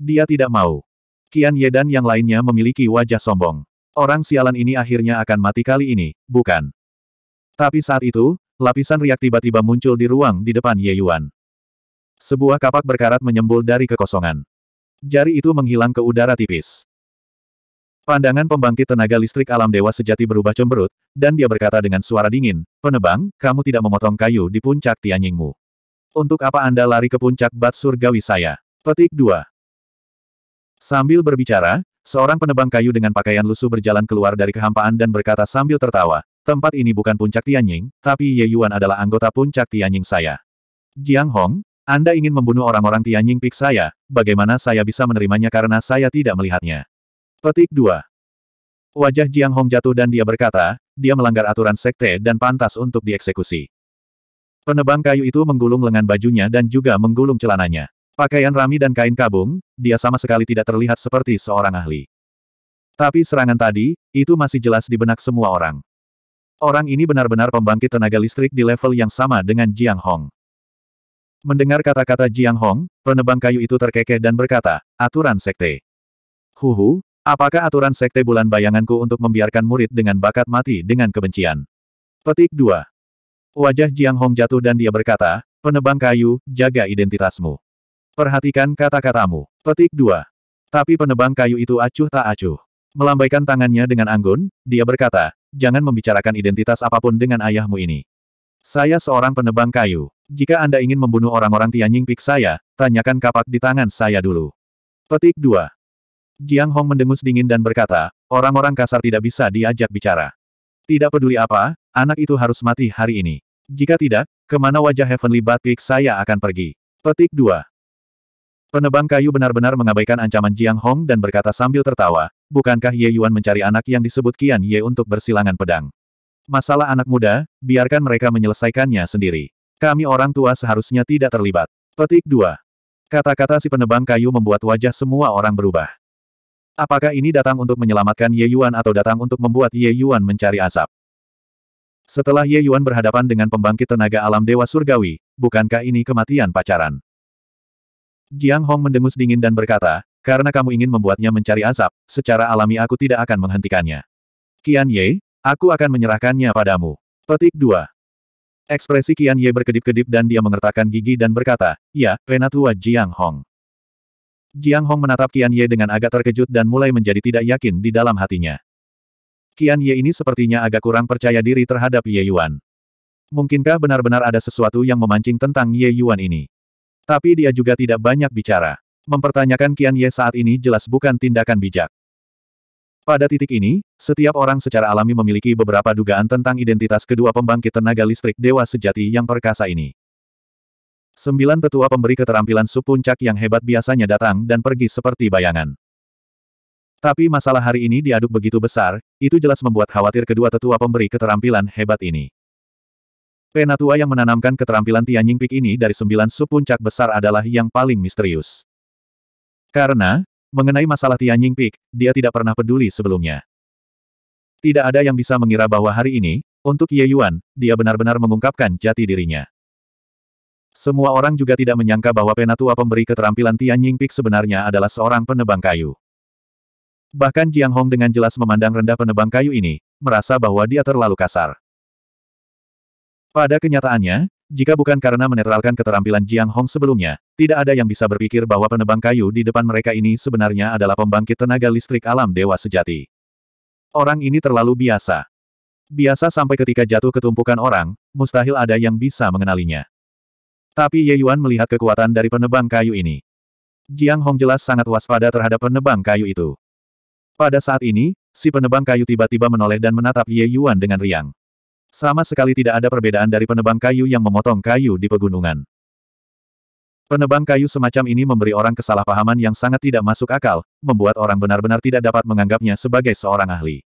Dia tidak mau. Kian Ye dan yang lainnya memiliki wajah sombong. Orang sialan ini akhirnya akan mati kali ini, bukan? Tapi saat itu, lapisan riak tiba-tiba muncul di ruang di depan Ye Yuan. Sebuah kapak berkarat menyembul dari kekosongan. Jari itu menghilang ke udara tipis. Pandangan pembangkit tenaga listrik alam dewa sejati berubah cemberut, dan dia berkata dengan suara dingin, Penebang, kamu tidak memotong kayu di puncak tianyingmu. Untuk apa Anda lari ke puncak bat surgawi saya? Petik 2. Sambil berbicara, seorang penebang kayu dengan pakaian lusuh berjalan keluar dari kehampaan dan berkata sambil tertawa, tempat ini bukan puncak Tianying, tapi Ye Yuan adalah anggota puncak Tianying saya. Jiang Hong, Anda ingin membunuh orang-orang Tianying Pik saya, bagaimana saya bisa menerimanya karena saya tidak melihatnya? Petik 2. Wajah Jiang Hong jatuh dan dia berkata, dia melanggar aturan sekte dan pantas untuk dieksekusi. Penebang kayu itu menggulung lengan bajunya dan juga menggulung celananya. Pakaian rami dan kain kabung, dia sama sekali tidak terlihat seperti seorang ahli. Tapi serangan tadi, itu masih jelas di benak semua orang. Orang ini benar-benar pembangkit tenaga listrik di level yang sama dengan Jiang Hong. Mendengar kata-kata Jiang Hong, penebang kayu itu terkekeh dan berkata, aturan sekte. Huhu, apakah aturan sekte bulan bayanganku untuk membiarkan murid dengan bakat mati dengan kebencian? Petik 2. Wajah Jiang Hong jatuh dan dia berkata, penebang kayu, jaga identitasmu. Perhatikan kata-katamu. Petik 2. Tapi penebang kayu itu acuh tak acuh. Melambaikan tangannya dengan anggun, dia berkata, jangan membicarakan identitas apapun dengan ayahmu ini. Saya seorang penebang kayu. Jika Anda ingin membunuh orang-orang Tianying Pik saya, tanyakan kapak di tangan saya dulu. Petik 2. Jiang Hong mendengus dingin dan berkata, orang-orang kasar tidak bisa diajak bicara. Tidak peduli apa, Anak itu harus mati hari ini. Jika tidak, kemana wajah Heavenly Batik saya akan pergi? Petik 2. Penebang kayu benar-benar mengabaikan ancaman Jiang Hong dan berkata sambil tertawa, bukankah Ye Yuan mencari anak yang disebut Qian Ye untuk bersilangan pedang? Masalah anak muda, biarkan mereka menyelesaikannya sendiri. Kami orang tua seharusnya tidak terlibat. Petik 2. Kata-kata si penebang kayu membuat wajah semua orang berubah. Apakah ini datang untuk menyelamatkan Ye Yuan atau datang untuk membuat Ye Yuan mencari asap? Setelah Ye Yuan berhadapan dengan pembangkit tenaga alam Dewa Surgawi, bukankah ini kematian pacaran? Jiang Hong mendengus dingin dan berkata, karena kamu ingin membuatnya mencari azab, secara alami aku tidak akan menghentikannya. Qian Ye, aku akan menyerahkannya padamu. Petik 2. Ekspresi Qian Ye berkedip-kedip dan dia mengertakkan gigi dan berkata, Ya, Penatua Jiang Hong. Jiang Hong menatap Qian Ye dengan agak terkejut dan mulai menjadi tidak yakin di dalam hatinya. Qian Ye ini sepertinya agak kurang percaya diri terhadap Ye Yuan. Mungkinkah benar-benar ada sesuatu yang memancing tentang Ye Yuan ini? Tapi dia juga tidak banyak bicara. Mempertanyakan Qian Ye saat ini jelas bukan tindakan bijak. Pada titik ini, setiap orang secara alami memiliki beberapa dugaan tentang identitas kedua pembangkit tenaga listrik dewa sejati yang perkasa ini. Sembilan tetua pemberi keterampilan supuncak yang hebat biasanya datang dan pergi seperti bayangan. Tapi masalah hari ini diaduk begitu besar, itu jelas membuat khawatir kedua tetua pemberi keterampilan hebat ini. Penatua yang menanamkan keterampilan Tianying Peak ini dari sembilan sub puncak besar adalah yang paling misterius. Karena, mengenai masalah Tianying Peak, dia tidak pernah peduli sebelumnya. Tidak ada yang bisa mengira bahwa hari ini, untuk Ye Yuan, dia benar-benar mengungkapkan jati dirinya. Semua orang juga tidak menyangka bahwa penatua pemberi keterampilan Tianying Peak sebenarnya adalah seorang penebang kayu. Bahkan Jiang Hong dengan jelas memandang rendah penebang kayu ini, merasa bahwa dia terlalu kasar. Pada kenyataannya, jika bukan karena menetralkan keterampilan Jiang Hong sebelumnya, tidak ada yang bisa berpikir bahwa penebang kayu di depan mereka ini sebenarnya adalah pembangkit tenaga listrik alam dewa sejati. Orang ini terlalu biasa. Biasa sampai ketika jatuh ketumpukan orang, mustahil ada yang bisa mengenalinya. Tapi Ye Yuan melihat kekuatan dari penebang kayu ini. Jiang Hong jelas sangat waspada terhadap penebang kayu itu. Pada saat ini, si penebang kayu tiba-tiba menoleh dan menatap Ye Yuan dengan riang. Sama sekali tidak ada perbedaan dari penebang kayu yang memotong kayu di pegunungan. Penebang kayu semacam ini memberi orang kesalahpahaman yang sangat tidak masuk akal, membuat orang benar-benar tidak dapat menganggapnya sebagai seorang ahli.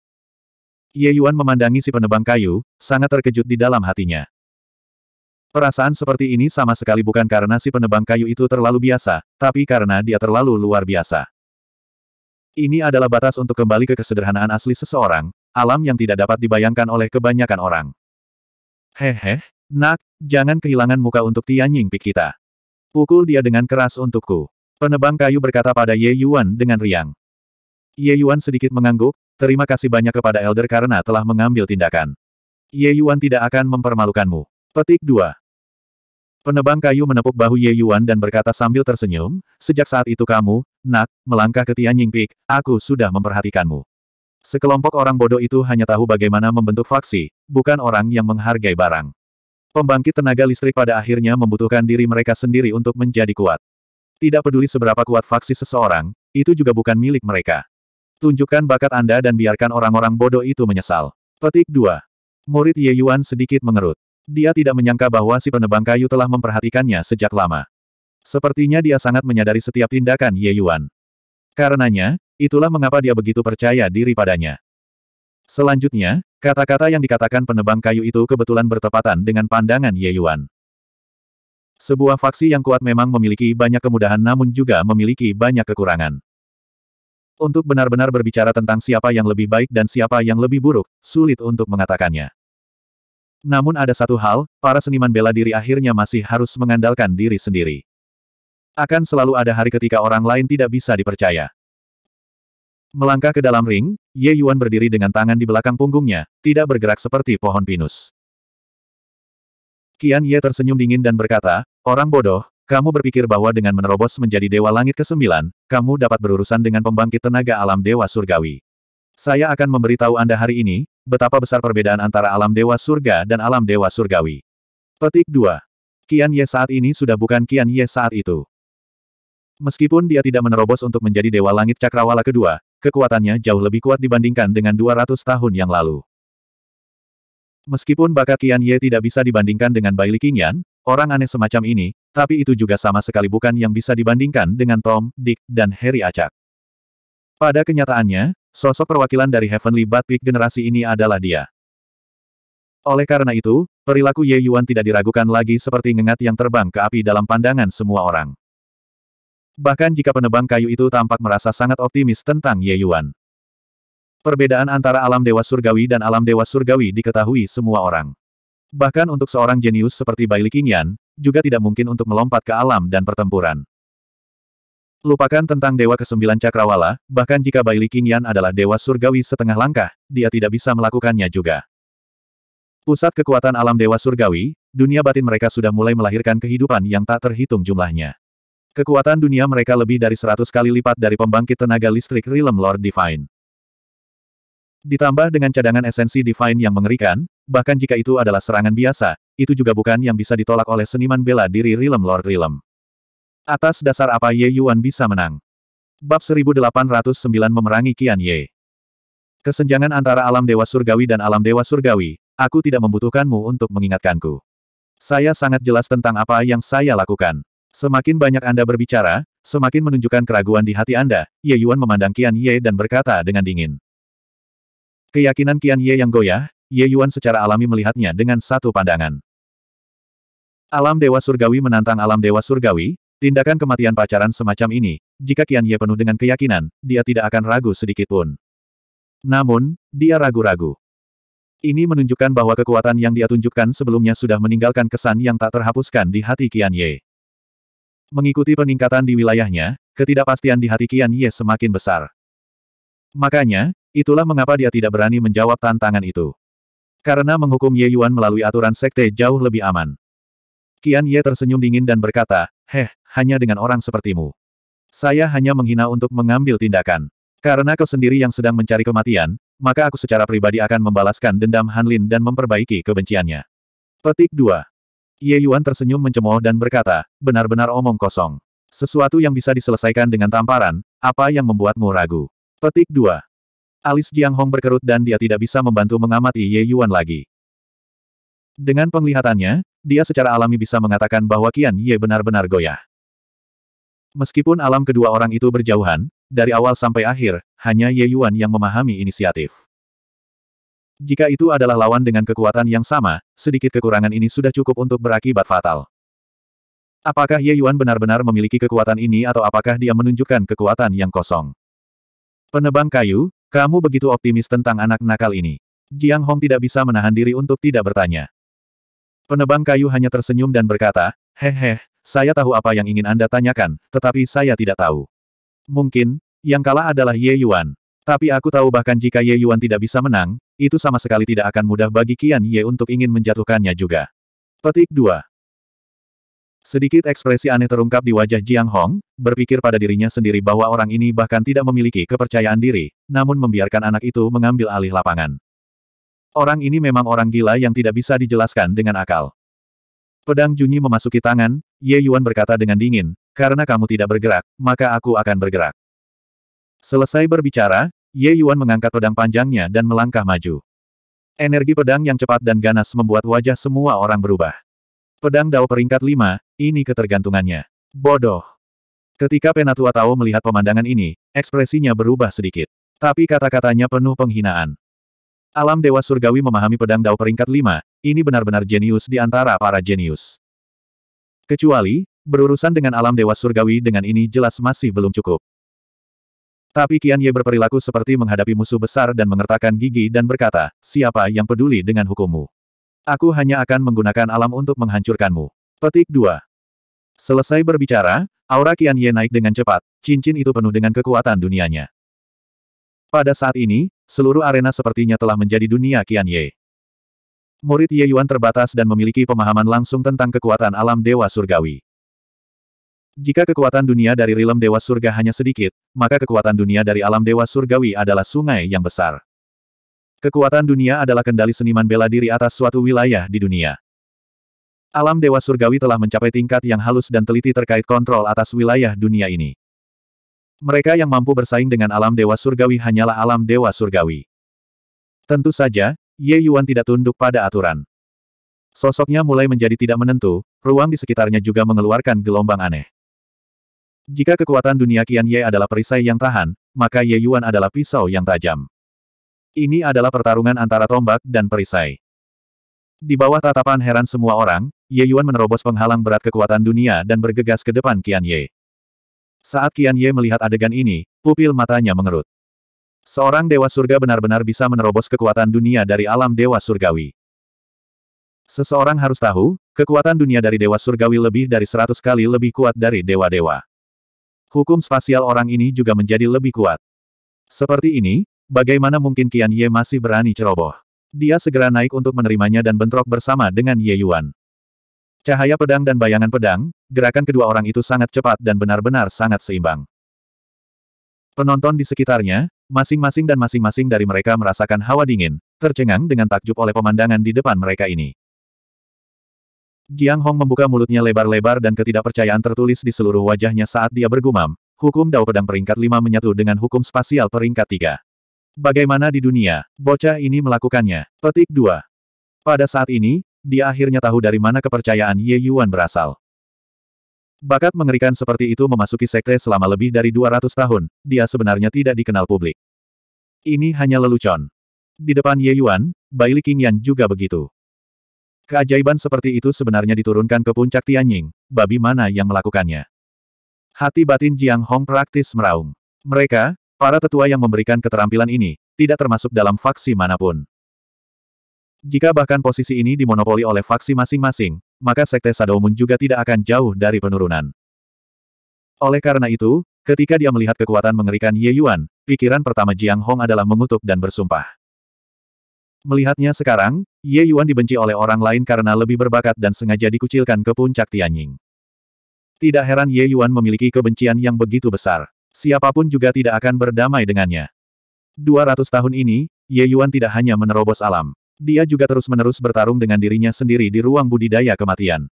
Ye Yuan memandangi si penebang kayu, sangat terkejut di dalam hatinya. Perasaan seperti ini sama sekali bukan karena si penebang kayu itu terlalu biasa, tapi karena dia terlalu luar biasa. Ini adalah batas untuk kembali ke kesederhanaan asli seseorang, alam yang tidak dapat dibayangkan oleh kebanyakan orang. Hehe, nak, jangan kehilangan muka untuk Tianying Pikita. Pukul dia dengan keras untukku. Penebang kayu berkata pada Ye Yuan dengan riang. Ye Yuan sedikit mengangguk, terima kasih banyak kepada Elder karena telah mengambil tindakan. Ye Yuan tidak akan mempermalukanmu. Petik 2. Penebang kayu menepuk bahu Ye Yuan dan berkata sambil tersenyum, sejak saat itu kamu, nak, melangkah ke Tian Peak, aku sudah memperhatikanmu. Sekelompok orang bodoh itu hanya tahu bagaimana membentuk faksi, bukan orang yang menghargai barang. Pembangkit tenaga listrik pada akhirnya membutuhkan diri mereka sendiri untuk menjadi kuat. Tidak peduli seberapa kuat faksi seseorang, itu juga bukan milik mereka. Tunjukkan bakat Anda dan biarkan orang-orang bodoh itu menyesal. Petik 2. Murid Ye Yuan sedikit mengerut. Dia tidak menyangka bahwa si penebang kayu telah memperhatikannya sejak lama. Sepertinya dia sangat menyadari setiap tindakan Ye Yuan. Karenanya, itulah mengapa dia begitu percaya diri padanya. Selanjutnya, kata-kata yang dikatakan penebang kayu itu kebetulan bertepatan dengan pandangan Ye Yuan. Sebuah faksi yang kuat memang memiliki banyak kemudahan namun juga memiliki banyak kekurangan. Untuk benar-benar berbicara tentang siapa yang lebih baik dan siapa yang lebih buruk, sulit untuk mengatakannya. Namun ada satu hal, para seniman bela diri akhirnya masih harus mengandalkan diri sendiri. Akan selalu ada hari ketika orang lain tidak bisa dipercaya. Melangkah ke dalam ring, Ye Yuan berdiri dengan tangan di belakang punggungnya, tidak bergerak seperti pohon pinus. Kian Ye tersenyum dingin dan berkata, Orang bodoh, kamu berpikir bahwa dengan menerobos menjadi Dewa Langit ke-9, kamu dapat berurusan dengan pembangkit tenaga alam Dewa Surgawi. Saya akan memberitahu Anda hari ini, betapa besar perbedaan antara alam dewa surga dan alam dewa surgawi. Petik 2. Kian Ye saat ini sudah bukan Kian Ye saat itu. Meskipun dia tidak menerobos untuk menjadi Dewa Langit Cakrawala kedua, kekuatannya jauh lebih kuat dibandingkan dengan 200 tahun yang lalu. Meskipun bakat Kian Ye tidak bisa dibandingkan dengan Bai Qingyan, orang aneh semacam ini, tapi itu juga sama sekali bukan yang bisa dibandingkan dengan Tom, Dick, dan Harry Acak. Pada kenyataannya, Sosok perwakilan dari Heavenly Bat Peak generasi ini adalah dia. Oleh karena itu, perilaku Ye Yuan tidak diragukan lagi seperti ngengat yang terbang ke api dalam pandangan semua orang. Bahkan jika penebang kayu itu tampak merasa sangat optimis tentang Ye Yuan. Perbedaan antara alam dewa surgawi dan alam dewa surgawi diketahui semua orang. Bahkan untuk seorang jenius seperti Bai Qingyan, juga tidak mungkin untuk melompat ke alam dan pertempuran. Lupakan tentang Dewa Kesembilan Cakrawala, bahkan jika Li Qingyan adalah Dewa Surgawi setengah langkah, dia tidak bisa melakukannya juga. Pusat kekuatan alam Dewa Surgawi, dunia batin mereka sudah mulai melahirkan kehidupan yang tak terhitung jumlahnya. Kekuatan dunia mereka lebih dari seratus kali lipat dari pembangkit tenaga listrik Realm Lord Divine. Ditambah dengan cadangan esensi Divine yang mengerikan, bahkan jika itu adalah serangan biasa, itu juga bukan yang bisa ditolak oleh seniman bela diri Realm Lord Realm. Atas dasar apa Ye Yuan bisa menang? Bab 1809 memerangi Qian Ye. Kesenjangan antara alam dewa surgawi dan alam dewa surgawi, aku tidak membutuhkanmu untuk mengingatkanku. Saya sangat jelas tentang apa yang saya lakukan. Semakin banyak Anda berbicara, semakin menunjukkan keraguan di hati Anda, Ye Yuan memandang Qian Ye dan berkata dengan dingin. Keyakinan Qian Ye yang goyah, Ye Yuan secara alami melihatnya dengan satu pandangan. Alam Dewa Surgawi menantang Alam Dewa Surgawi, Tindakan kematian pacaran semacam ini, jika Qian Ye penuh dengan keyakinan, dia tidak akan ragu sedikit pun. Namun, dia ragu-ragu. Ini menunjukkan bahwa kekuatan yang dia tunjukkan sebelumnya sudah meninggalkan kesan yang tak terhapuskan di hati Qian Ye. Mengikuti peningkatan di wilayahnya, ketidakpastian di hati Qian Ye semakin besar. Makanya, itulah mengapa dia tidak berani menjawab tantangan itu. Karena menghukum Ye Yuan melalui aturan sekte jauh lebih aman. Qian Ye tersenyum dingin dan berkata, Heh, hanya dengan orang sepertimu. Saya hanya menghina untuk mengambil tindakan. Karena kau sendiri yang sedang mencari kematian, maka aku secara pribadi akan membalaskan dendam Hanlin dan memperbaiki kebenciannya. Petik 2. Ye Yuan tersenyum mencemooh dan berkata, benar-benar omong kosong. Sesuatu yang bisa diselesaikan dengan tamparan, apa yang membuatmu ragu? Petik 2. Alis Jiang Hong berkerut dan dia tidak bisa membantu mengamati Ye Yuan lagi. Dengan penglihatannya, dia secara alami bisa mengatakan bahwa Kian Ye benar-benar goyah. Meskipun alam kedua orang itu berjauhan, dari awal sampai akhir, hanya Ye Yuan yang memahami inisiatif. Jika itu adalah lawan dengan kekuatan yang sama, sedikit kekurangan ini sudah cukup untuk berakibat fatal. Apakah Ye Yuan benar-benar memiliki kekuatan ini atau apakah dia menunjukkan kekuatan yang kosong? Penebang kayu, kamu begitu optimis tentang anak nakal ini. Jiang Hong tidak bisa menahan diri untuk tidak bertanya. Penebang kayu hanya tersenyum dan berkata, Hehehe, saya tahu apa yang ingin Anda tanyakan, tetapi saya tidak tahu. Mungkin, yang kalah adalah Ye Yuan. Tapi aku tahu bahkan jika Ye Yuan tidak bisa menang, itu sama sekali tidak akan mudah bagi Kian Ye untuk ingin menjatuhkannya juga. Petik 2. Sedikit ekspresi aneh terungkap di wajah Jiang Hong, berpikir pada dirinya sendiri bahwa orang ini bahkan tidak memiliki kepercayaan diri, namun membiarkan anak itu mengambil alih lapangan. Orang ini memang orang gila yang tidak bisa dijelaskan dengan akal. Pedang Junyi memasuki tangan, Ye Yuan berkata dengan dingin, karena kamu tidak bergerak, maka aku akan bergerak. Selesai berbicara, Ye Yuan mengangkat pedang panjangnya dan melangkah maju. Energi pedang yang cepat dan ganas membuat wajah semua orang berubah. Pedang Dao peringkat 5, ini ketergantungannya. Bodoh. Ketika Penatua Tao melihat pemandangan ini, ekspresinya berubah sedikit. Tapi kata-katanya penuh penghinaan. Alam Dewa Surgawi memahami pedang Dao peringkat 5, ini benar-benar jenius di antara para jenius. Kecuali, berurusan dengan alam Dewa Surgawi dengan ini jelas masih belum cukup. Tapi Qian Ye berperilaku seperti menghadapi musuh besar dan mengertakkan gigi dan berkata, siapa yang peduli dengan hukummu? Aku hanya akan menggunakan alam untuk menghancurkanmu. Petik 2. Selesai berbicara, aura Qian Ye naik dengan cepat, cincin itu penuh dengan kekuatan dunianya. Pada saat ini, Seluruh arena sepertinya telah menjadi dunia Qian Ye. Murid Ye Yuan terbatas dan memiliki pemahaman langsung tentang kekuatan alam Dewa Surgawi. Jika kekuatan dunia dari rilem Dewa Surga hanya sedikit, maka kekuatan dunia dari alam Dewa Surgawi adalah sungai yang besar. Kekuatan dunia adalah kendali seniman bela diri atas suatu wilayah di dunia. Alam Dewa Surgawi telah mencapai tingkat yang halus dan teliti terkait kontrol atas wilayah dunia ini. Mereka yang mampu bersaing dengan alam dewa surgawi hanyalah alam dewa surgawi. Tentu saja, Ye Yuan tidak tunduk pada aturan. Sosoknya mulai menjadi tidak menentu, ruang di sekitarnya juga mengeluarkan gelombang aneh. Jika kekuatan dunia Qian Ye adalah perisai yang tahan, maka Ye Yuan adalah pisau yang tajam. Ini adalah pertarungan antara tombak dan perisai. Di bawah tatapan heran semua orang, Ye Yuan menerobos penghalang berat kekuatan dunia dan bergegas ke depan Qian Ye. Saat Qian Ye melihat adegan ini, pupil matanya mengerut. Seorang dewa surga benar-benar bisa menerobos kekuatan dunia dari alam dewa surgawi. Seseorang harus tahu, kekuatan dunia dari dewa surgawi lebih dari seratus kali lebih kuat dari dewa-dewa. Hukum spasial orang ini juga menjadi lebih kuat. Seperti ini, bagaimana mungkin Qian Ye masih berani ceroboh? Dia segera naik untuk menerimanya dan bentrok bersama dengan Ye Yuan. Cahaya pedang dan bayangan pedang, gerakan kedua orang itu sangat cepat dan benar-benar sangat seimbang. Penonton di sekitarnya, masing-masing dan masing-masing dari mereka merasakan hawa dingin, tercengang dengan takjub oleh pemandangan di depan mereka ini. Jiang Hong membuka mulutnya lebar-lebar dan ketidakpercayaan tertulis di seluruh wajahnya saat dia bergumam, hukum Dao Pedang peringkat 5 menyatu dengan hukum spasial peringkat 3. Bagaimana di dunia, bocah ini melakukannya? Petik 2. Pada saat ini, dia akhirnya tahu dari mana kepercayaan Ye Yuan berasal. Bakat mengerikan seperti itu memasuki sekte selama lebih dari 200 tahun, dia sebenarnya tidak dikenal publik. Ini hanya lelucon. Di depan Ye Yuan, Baili Qingyan juga begitu. Keajaiban seperti itu sebenarnya diturunkan ke puncak Tianying, babi mana yang melakukannya. Hati batin Jiang Hong praktis meraung. Mereka, para tetua yang memberikan keterampilan ini, tidak termasuk dalam faksi manapun. Jika bahkan posisi ini dimonopoli oleh faksi masing-masing, maka Sekte Sadoumun juga tidak akan jauh dari penurunan. Oleh karena itu, ketika dia melihat kekuatan mengerikan Ye Yuan, pikiran pertama Jiang Hong adalah mengutuk dan bersumpah. Melihatnya sekarang, Ye Yuan dibenci oleh orang lain karena lebih berbakat dan sengaja dikucilkan ke puncak Tianying. Tidak heran Ye Yuan memiliki kebencian yang begitu besar. Siapapun juga tidak akan berdamai dengannya. 200 tahun ini, Ye Yuan tidak hanya menerobos alam, dia juga terus-menerus bertarung dengan dirinya sendiri di ruang budidaya kematian.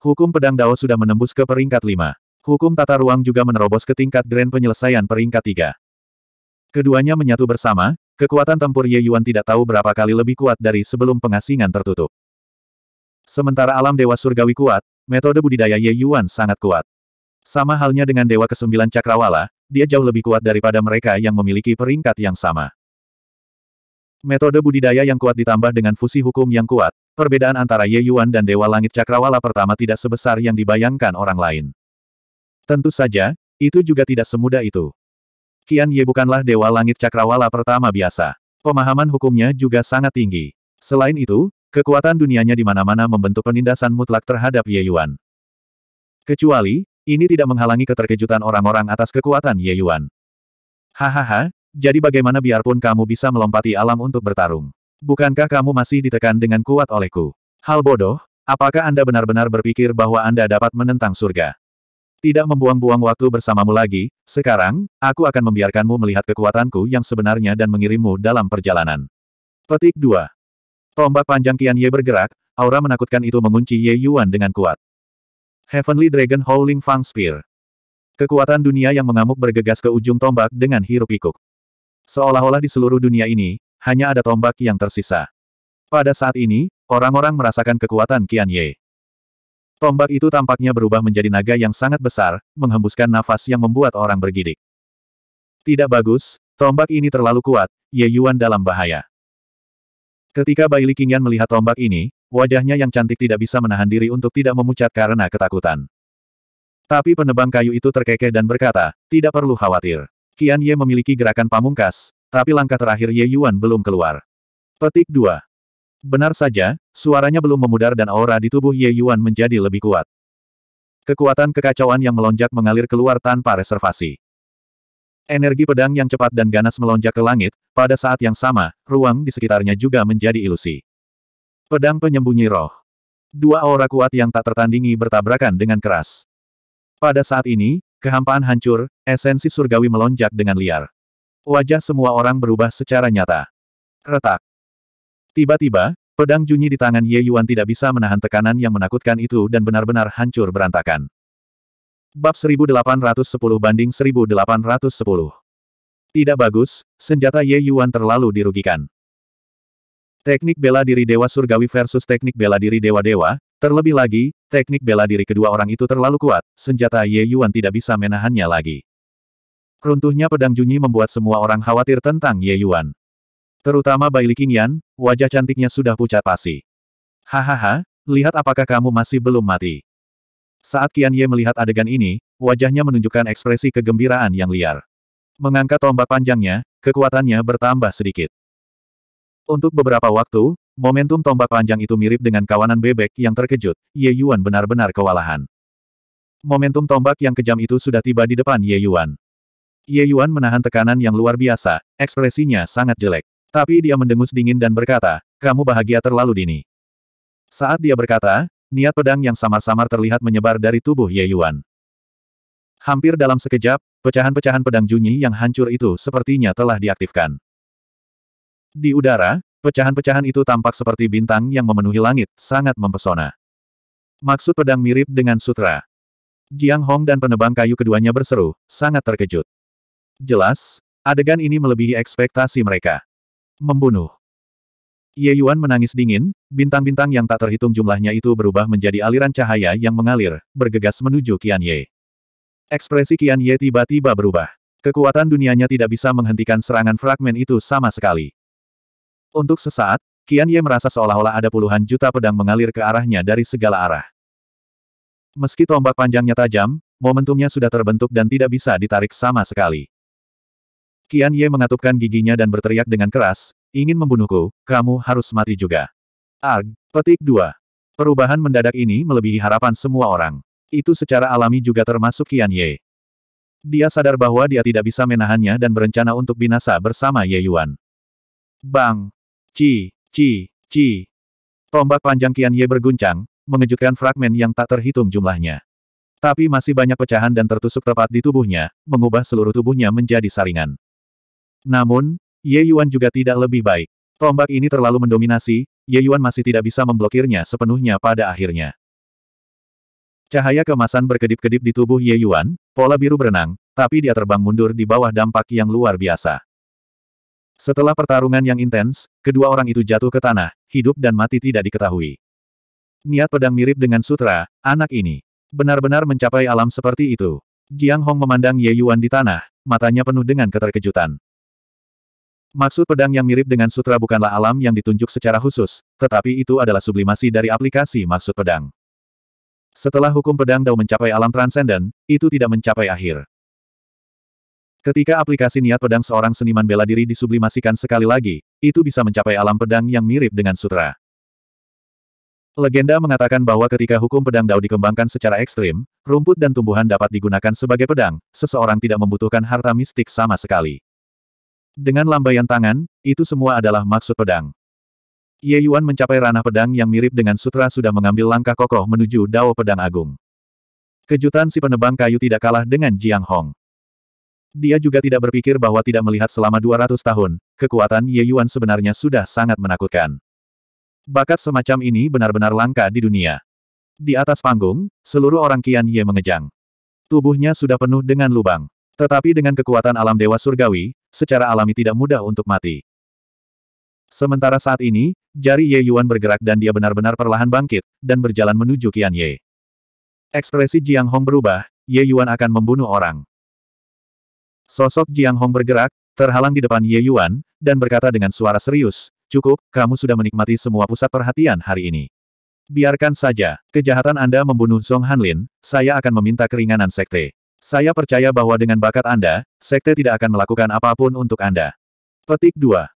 Hukum pedang Dao sudah menembus ke peringkat 5. Hukum tata ruang juga menerobos ke tingkat grand penyelesaian peringkat 3. Keduanya menyatu bersama, kekuatan tempur Ye Yuan tidak tahu berapa kali lebih kuat dari sebelum pengasingan tertutup. Sementara alam dewa surgawi kuat, metode budidaya Ye Yuan sangat kuat. Sama halnya dengan dewa kesembilan cakrawala, dia jauh lebih kuat daripada mereka yang memiliki peringkat yang sama. Metode budidaya yang kuat ditambah dengan fusi hukum yang kuat, perbedaan antara Ye Yuan dan Dewa Langit Cakrawala pertama tidak sebesar yang dibayangkan orang lain. Tentu saja, itu juga tidak semudah itu. Kian Ye bukanlah Dewa Langit Cakrawala pertama biasa. Pemahaman hukumnya juga sangat tinggi. Selain itu, kekuatan dunianya di mana-mana membentuk penindasan mutlak terhadap Ye Yuan. Kecuali, ini tidak menghalangi keterkejutan orang-orang atas kekuatan Ye Yuan. Hahaha, jadi bagaimana biarpun kamu bisa melompati alam untuk bertarung? Bukankah kamu masih ditekan dengan kuat olehku? Hal bodoh, apakah Anda benar-benar berpikir bahwa Anda dapat menentang surga? Tidak membuang-buang waktu bersamamu lagi, sekarang, aku akan membiarkanmu melihat kekuatanku yang sebenarnya dan mengirimmu dalam perjalanan. Petik 2. Tombak panjang kian Ye bergerak, aura menakutkan itu mengunci Ye Yuan dengan kuat. Heavenly Dragon Howling Fang Spear. Kekuatan dunia yang mengamuk bergegas ke ujung tombak dengan hirup-pikuk. Seolah-olah di seluruh dunia ini, hanya ada tombak yang tersisa. Pada saat ini, orang-orang merasakan kekuatan Qian Ye. Tombak itu tampaknya berubah menjadi naga yang sangat besar, menghembuskan nafas yang membuat orang bergidik. Tidak bagus, tombak ini terlalu kuat, Ye Yuan dalam bahaya. Ketika Bai Qingyan melihat tombak ini, wajahnya yang cantik tidak bisa menahan diri untuk tidak memucat karena ketakutan. Tapi penebang kayu itu terkekeh dan berkata, tidak perlu khawatir. Kian Ye memiliki gerakan pamungkas, tapi langkah terakhir Ye Yuan belum keluar. Petik 2. Benar saja, suaranya belum memudar dan aura di tubuh Ye Yuan menjadi lebih kuat. Kekuatan kekacauan yang melonjak mengalir keluar tanpa reservasi. Energi pedang yang cepat dan ganas melonjak ke langit, pada saat yang sama, ruang di sekitarnya juga menjadi ilusi. Pedang penyembunyi roh. Dua aura kuat yang tak tertandingi bertabrakan dengan keras. Pada saat ini, Kehampaan hancur, esensi surgawi melonjak dengan liar. Wajah semua orang berubah secara nyata. Retak. Tiba-tiba, pedang junyi di tangan Ye Yuan tidak bisa menahan tekanan yang menakutkan itu dan benar-benar hancur berantakan. Bab 1810 banding 1810. Tidak bagus, senjata Ye Yuan terlalu dirugikan. Teknik bela diri Dewa Surgawi versus teknik bela diri Dewa-Dewa, Terlebih lagi, teknik bela diri kedua orang itu terlalu kuat, senjata Ye Yuan tidak bisa menahannya lagi. Runtuhnya pedang Junyi membuat semua orang khawatir tentang Ye Yuan. Terutama Bai Qingyan, wajah cantiknya sudah pucat pasi. Hahaha, lihat apakah kamu masih belum mati. Saat Qian Ye melihat adegan ini, wajahnya menunjukkan ekspresi kegembiraan yang liar. Mengangkat tombak panjangnya, kekuatannya bertambah sedikit. Untuk beberapa waktu, Momentum tombak panjang itu mirip dengan kawanan bebek yang terkejut, Ye Yuan benar-benar kewalahan. Momentum tombak yang kejam itu sudah tiba di depan Ye Yuan. Ye Yuan menahan tekanan yang luar biasa, ekspresinya sangat jelek. Tapi dia mendengus dingin dan berkata, kamu bahagia terlalu dini. Saat dia berkata, niat pedang yang samar-samar terlihat menyebar dari tubuh Ye Yuan. Hampir dalam sekejap, pecahan-pecahan pedang Junyi yang hancur itu sepertinya telah diaktifkan. Di udara, Pecahan-pecahan itu tampak seperti bintang yang memenuhi langit, sangat mempesona. Maksud pedang mirip dengan sutra. Jiang Hong dan penebang kayu keduanya berseru, sangat terkejut. Jelas, adegan ini melebihi ekspektasi mereka. Membunuh. Ye Yuan menangis dingin, bintang-bintang yang tak terhitung jumlahnya itu berubah menjadi aliran cahaya yang mengalir, bergegas menuju Qian Ye. Ekspresi Qian Ye tiba-tiba berubah. Kekuatan dunianya tidak bisa menghentikan serangan fragmen itu sama sekali. Untuk sesaat, Qian Ye merasa seolah-olah ada puluhan juta pedang mengalir ke arahnya dari segala arah. Meski tombak panjangnya tajam, momentumnya sudah terbentuk dan tidak bisa ditarik sama sekali. Qian Ye mengatupkan giginya dan berteriak dengan keras, ingin membunuhku, kamu harus mati juga. Arg, petik 2. Perubahan mendadak ini melebihi harapan semua orang. Itu secara alami juga termasuk Qian Ye. Dia sadar bahwa dia tidak bisa menahannya dan berencana untuk binasa bersama Ye Yuan. Bang! Ci, ci, ci. Tombak panjang kian Ye berguncang, mengejutkan fragmen yang tak terhitung jumlahnya. Tapi masih banyak pecahan dan tertusuk tepat di tubuhnya, mengubah seluruh tubuhnya menjadi saringan. Namun, Ye Yuan juga tidak lebih baik. Tombak ini terlalu mendominasi, Ye Yuan masih tidak bisa memblokirnya sepenuhnya pada akhirnya. Cahaya kemasan berkedip-kedip di tubuh Ye Yuan, pola biru berenang, tapi dia terbang mundur di bawah dampak yang luar biasa. Setelah pertarungan yang intens, kedua orang itu jatuh ke tanah, hidup dan mati tidak diketahui. Niat pedang mirip dengan sutra, anak ini. Benar-benar mencapai alam seperti itu. Jiang Hong memandang Ye Yuan di tanah, matanya penuh dengan keterkejutan. Maksud pedang yang mirip dengan sutra bukanlah alam yang ditunjuk secara khusus, tetapi itu adalah sublimasi dari aplikasi maksud pedang. Setelah hukum pedang Dao mencapai alam transenden, itu tidak mencapai akhir. Ketika aplikasi niat pedang seorang seniman bela diri disublimasikan sekali lagi, itu bisa mencapai alam pedang yang mirip dengan sutra. Legenda mengatakan bahwa ketika hukum pedang dao dikembangkan secara ekstrim, rumput dan tumbuhan dapat digunakan sebagai pedang, seseorang tidak membutuhkan harta mistik sama sekali. Dengan lambaian tangan, itu semua adalah maksud pedang. Ye Yuan mencapai ranah pedang yang mirip dengan sutra sudah mengambil langkah kokoh menuju Dao Pedang Agung. Kejutan si penebang kayu tidak kalah dengan Jiang Hong. Dia juga tidak berpikir bahwa tidak melihat selama 200 tahun, kekuatan Ye Yuan sebenarnya sudah sangat menakutkan. Bakat semacam ini benar-benar langka di dunia. Di atas panggung, seluruh orang Qian Ye mengejang. Tubuhnya sudah penuh dengan lubang. Tetapi dengan kekuatan alam dewa surgawi, secara alami tidak mudah untuk mati. Sementara saat ini, jari Ye Yuan bergerak dan dia benar-benar perlahan bangkit, dan berjalan menuju Qian Ye. Ekspresi Jiang Hong berubah, Ye Yuan akan membunuh orang. Sosok Jiang Hong bergerak, terhalang di depan Ye Yuan, dan berkata dengan suara serius, Cukup, kamu sudah menikmati semua pusat perhatian hari ini. Biarkan saja, kejahatan Anda membunuh Zhong Hanlin, saya akan meminta keringanan sekte. Saya percaya bahwa dengan bakat Anda, sekte tidak akan melakukan apapun untuk Anda. Petik 2.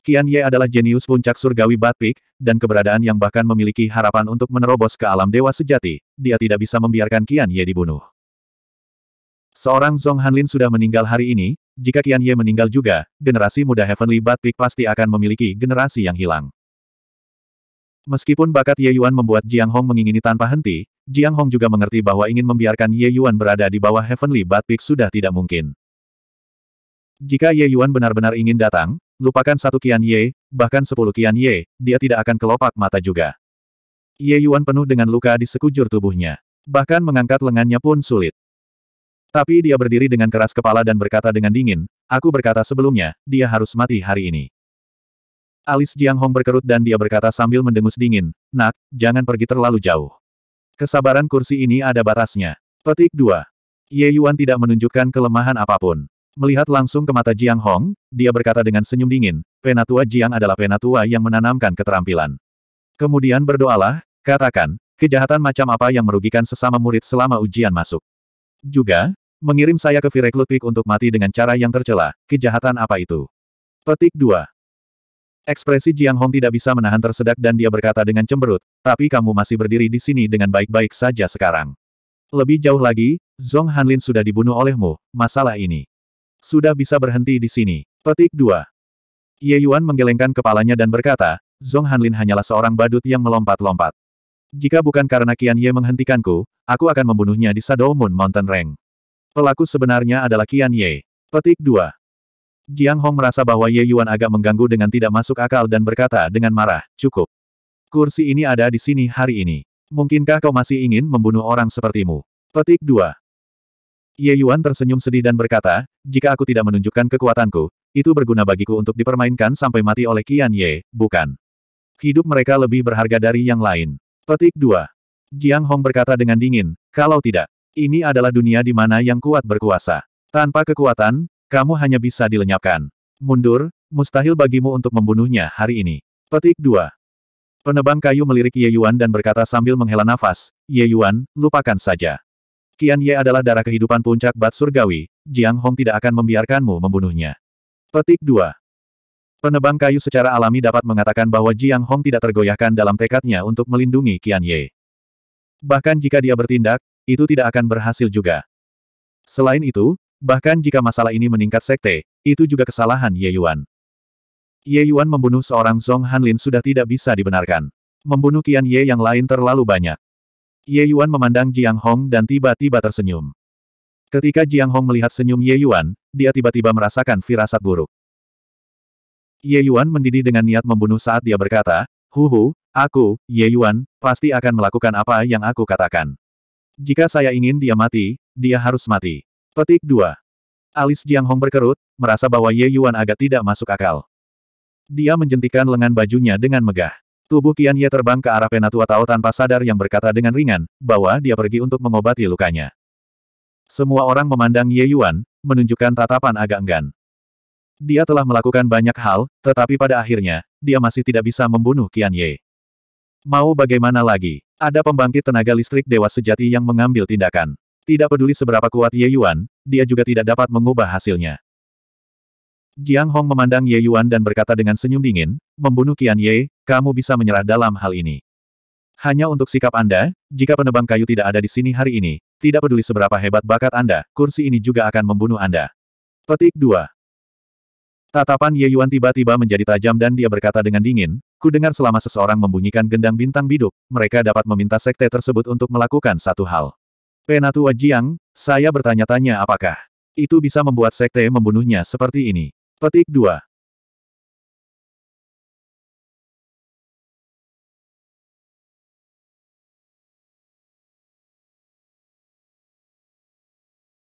Qian Ye adalah jenius puncak surgawi batik, dan keberadaan yang bahkan memiliki harapan untuk menerobos ke alam dewa sejati, dia tidak bisa membiarkan Qian Ye dibunuh. Seorang Zong Hanlin sudah meninggal hari ini, jika Qian Ye meninggal juga, generasi muda Heavenly Bat Peak pasti akan memiliki generasi yang hilang. Meskipun bakat Ye Yuan membuat Jiang Hong mengingini tanpa henti, Jiang Hong juga mengerti bahwa ingin membiarkan Ye Yuan berada di bawah Heavenly Bat Peak sudah tidak mungkin. Jika Ye Yuan benar-benar ingin datang, lupakan satu Qian Ye, bahkan sepuluh Qian Ye, dia tidak akan kelopak mata juga. Ye Yuan penuh dengan luka di sekujur tubuhnya. Bahkan mengangkat lengannya pun sulit. Tapi dia berdiri dengan keras kepala dan berkata dengan dingin, aku berkata sebelumnya, dia harus mati hari ini. Alis Jiang Hong berkerut dan dia berkata sambil mendengus dingin, nak, jangan pergi terlalu jauh. Kesabaran kursi ini ada batasnya. Petik 2. Ye Yuan tidak menunjukkan kelemahan apapun. Melihat langsung ke mata Jiang Hong, dia berkata dengan senyum dingin, penatua Jiang adalah penatua yang menanamkan keterampilan. Kemudian berdoalah, katakan, kejahatan macam apa yang merugikan sesama murid selama ujian masuk. Juga, Mengirim saya ke Lutvik untuk mati dengan cara yang tercela, kejahatan apa itu? Petik 2. Ekspresi Jiang Hong tidak bisa menahan tersedak dan dia berkata dengan cemberut, tapi kamu masih berdiri di sini dengan baik-baik saja sekarang. Lebih jauh lagi, Zong Hanlin sudah dibunuh olehmu, masalah ini. Sudah bisa berhenti di sini. Petik 2. Ye Yuan menggelengkan kepalanya dan berkata, Zong Hanlin hanyalah seorang badut yang melompat-lompat. Jika bukan karena Qian Ye menghentikanku, aku akan membunuhnya di Shadow Moon Mountain Range. Pelaku sebenarnya adalah Qian Ye. Petik 2. Jiang Hong merasa bahwa Ye Yuan agak mengganggu dengan tidak masuk akal dan berkata dengan marah, cukup. Kursi ini ada di sini hari ini. Mungkinkah kau masih ingin membunuh orang sepertimu? Petik 2. Ye Yuan tersenyum sedih dan berkata, jika aku tidak menunjukkan kekuatanku, itu berguna bagiku untuk dipermainkan sampai mati oleh Qian Ye, bukan. Hidup mereka lebih berharga dari yang lain. Petik 2. Jiang Hong berkata dengan dingin, kalau tidak, ini adalah dunia di mana yang kuat berkuasa. Tanpa kekuatan, kamu hanya bisa dilenyapkan. Mundur, mustahil bagimu untuk membunuhnya hari ini. Petik 2. Penebang kayu melirik Ye Yuan dan berkata sambil menghela nafas, Ye Yuan, lupakan saja. Qian Ye adalah darah kehidupan puncak bat surgawi, Jiang Hong tidak akan membiarkanmu membunuhnya. Petik 2. Penebang kayu secara alami dapat mengatakan bahwa Jiang Hong tidak tergoyahkan dalam tekadnya untuk melindungi Qian Ye. Bahkan jika dia bertindak, itu tidak akan berhasil juga. Selain itu, bahkan jika masalah ini meningkat sekte, itu juga kesalahan Ye Yuan. Ye Yuan membunuh seorang Zhong Hanlin sudah tidak bisa dibenarkan. Membunuh Qian Ye yang lain terlalu banyak. Ye Yuan memandang Jiang Hong dan tiba-tiba tersenyum. Ketika Jiang Hong melihat senyum Ye Yuan, dia tiba-tiba merasakan firasat buruk. Ye Yuan mendidih dengan niat membunuh saat dia berkata, Huhu, aku, Ye Yuan, pasti akan melakukan apa yang aku katakan. Jika saya ingin dia mati, dia harus mati. Petik 2. Alis Jiang Hong berkerut, merasa bahwa Ye Yuan agak tidak masuk akal. Dia menjentikan lengan bajunya dengan megah. Tubuh Qian Ye terbang ke arah Penatua Tao tanpa sadar yang berkata dengan ringan, bahwa dia pergi untuk mengobati lukanya. Semua orang memandang Ye Yuan, menunjukkan tatapan agak enggan. Dia telah melakukan banyak hal, tetapi pada akhirnya, dia masih tidak bisa membunuh Kian Ye. Mau bagaimana lagi? Ada pembangkit tenaga listrik dewa sejati yang mengambil tindakan. Tidak peduli seberapa kuat Ye Yuan, dia juga tidak dapat mengubah hasilnya. Jiang Hong memandang Ye Yuan dan berkata dengan senyum dingin, membunuh Kian Ye, kamu bisa menyerah dalam hal ini. Hanya untuk sikap Anda, jika penebang kayu tidak ada di sini hari ini, tidak peduli seberapa hebat bakat Anda, kursi ini juga akan membunuh Anda. Petik 2. Tatapan Ye Yuan tiba-tiba menjadi tajam dan dia berkata dengan dingin, ku dengar selama seseorang membunyikan gendang bintang biduk, mereka dapat meminta sekte tersebut untuk melakukan satu hal. Penatua Jiang, saya bertanya-tanya apakah itu bisa membuat sekte membunuhnya seperti ini. Petik 2.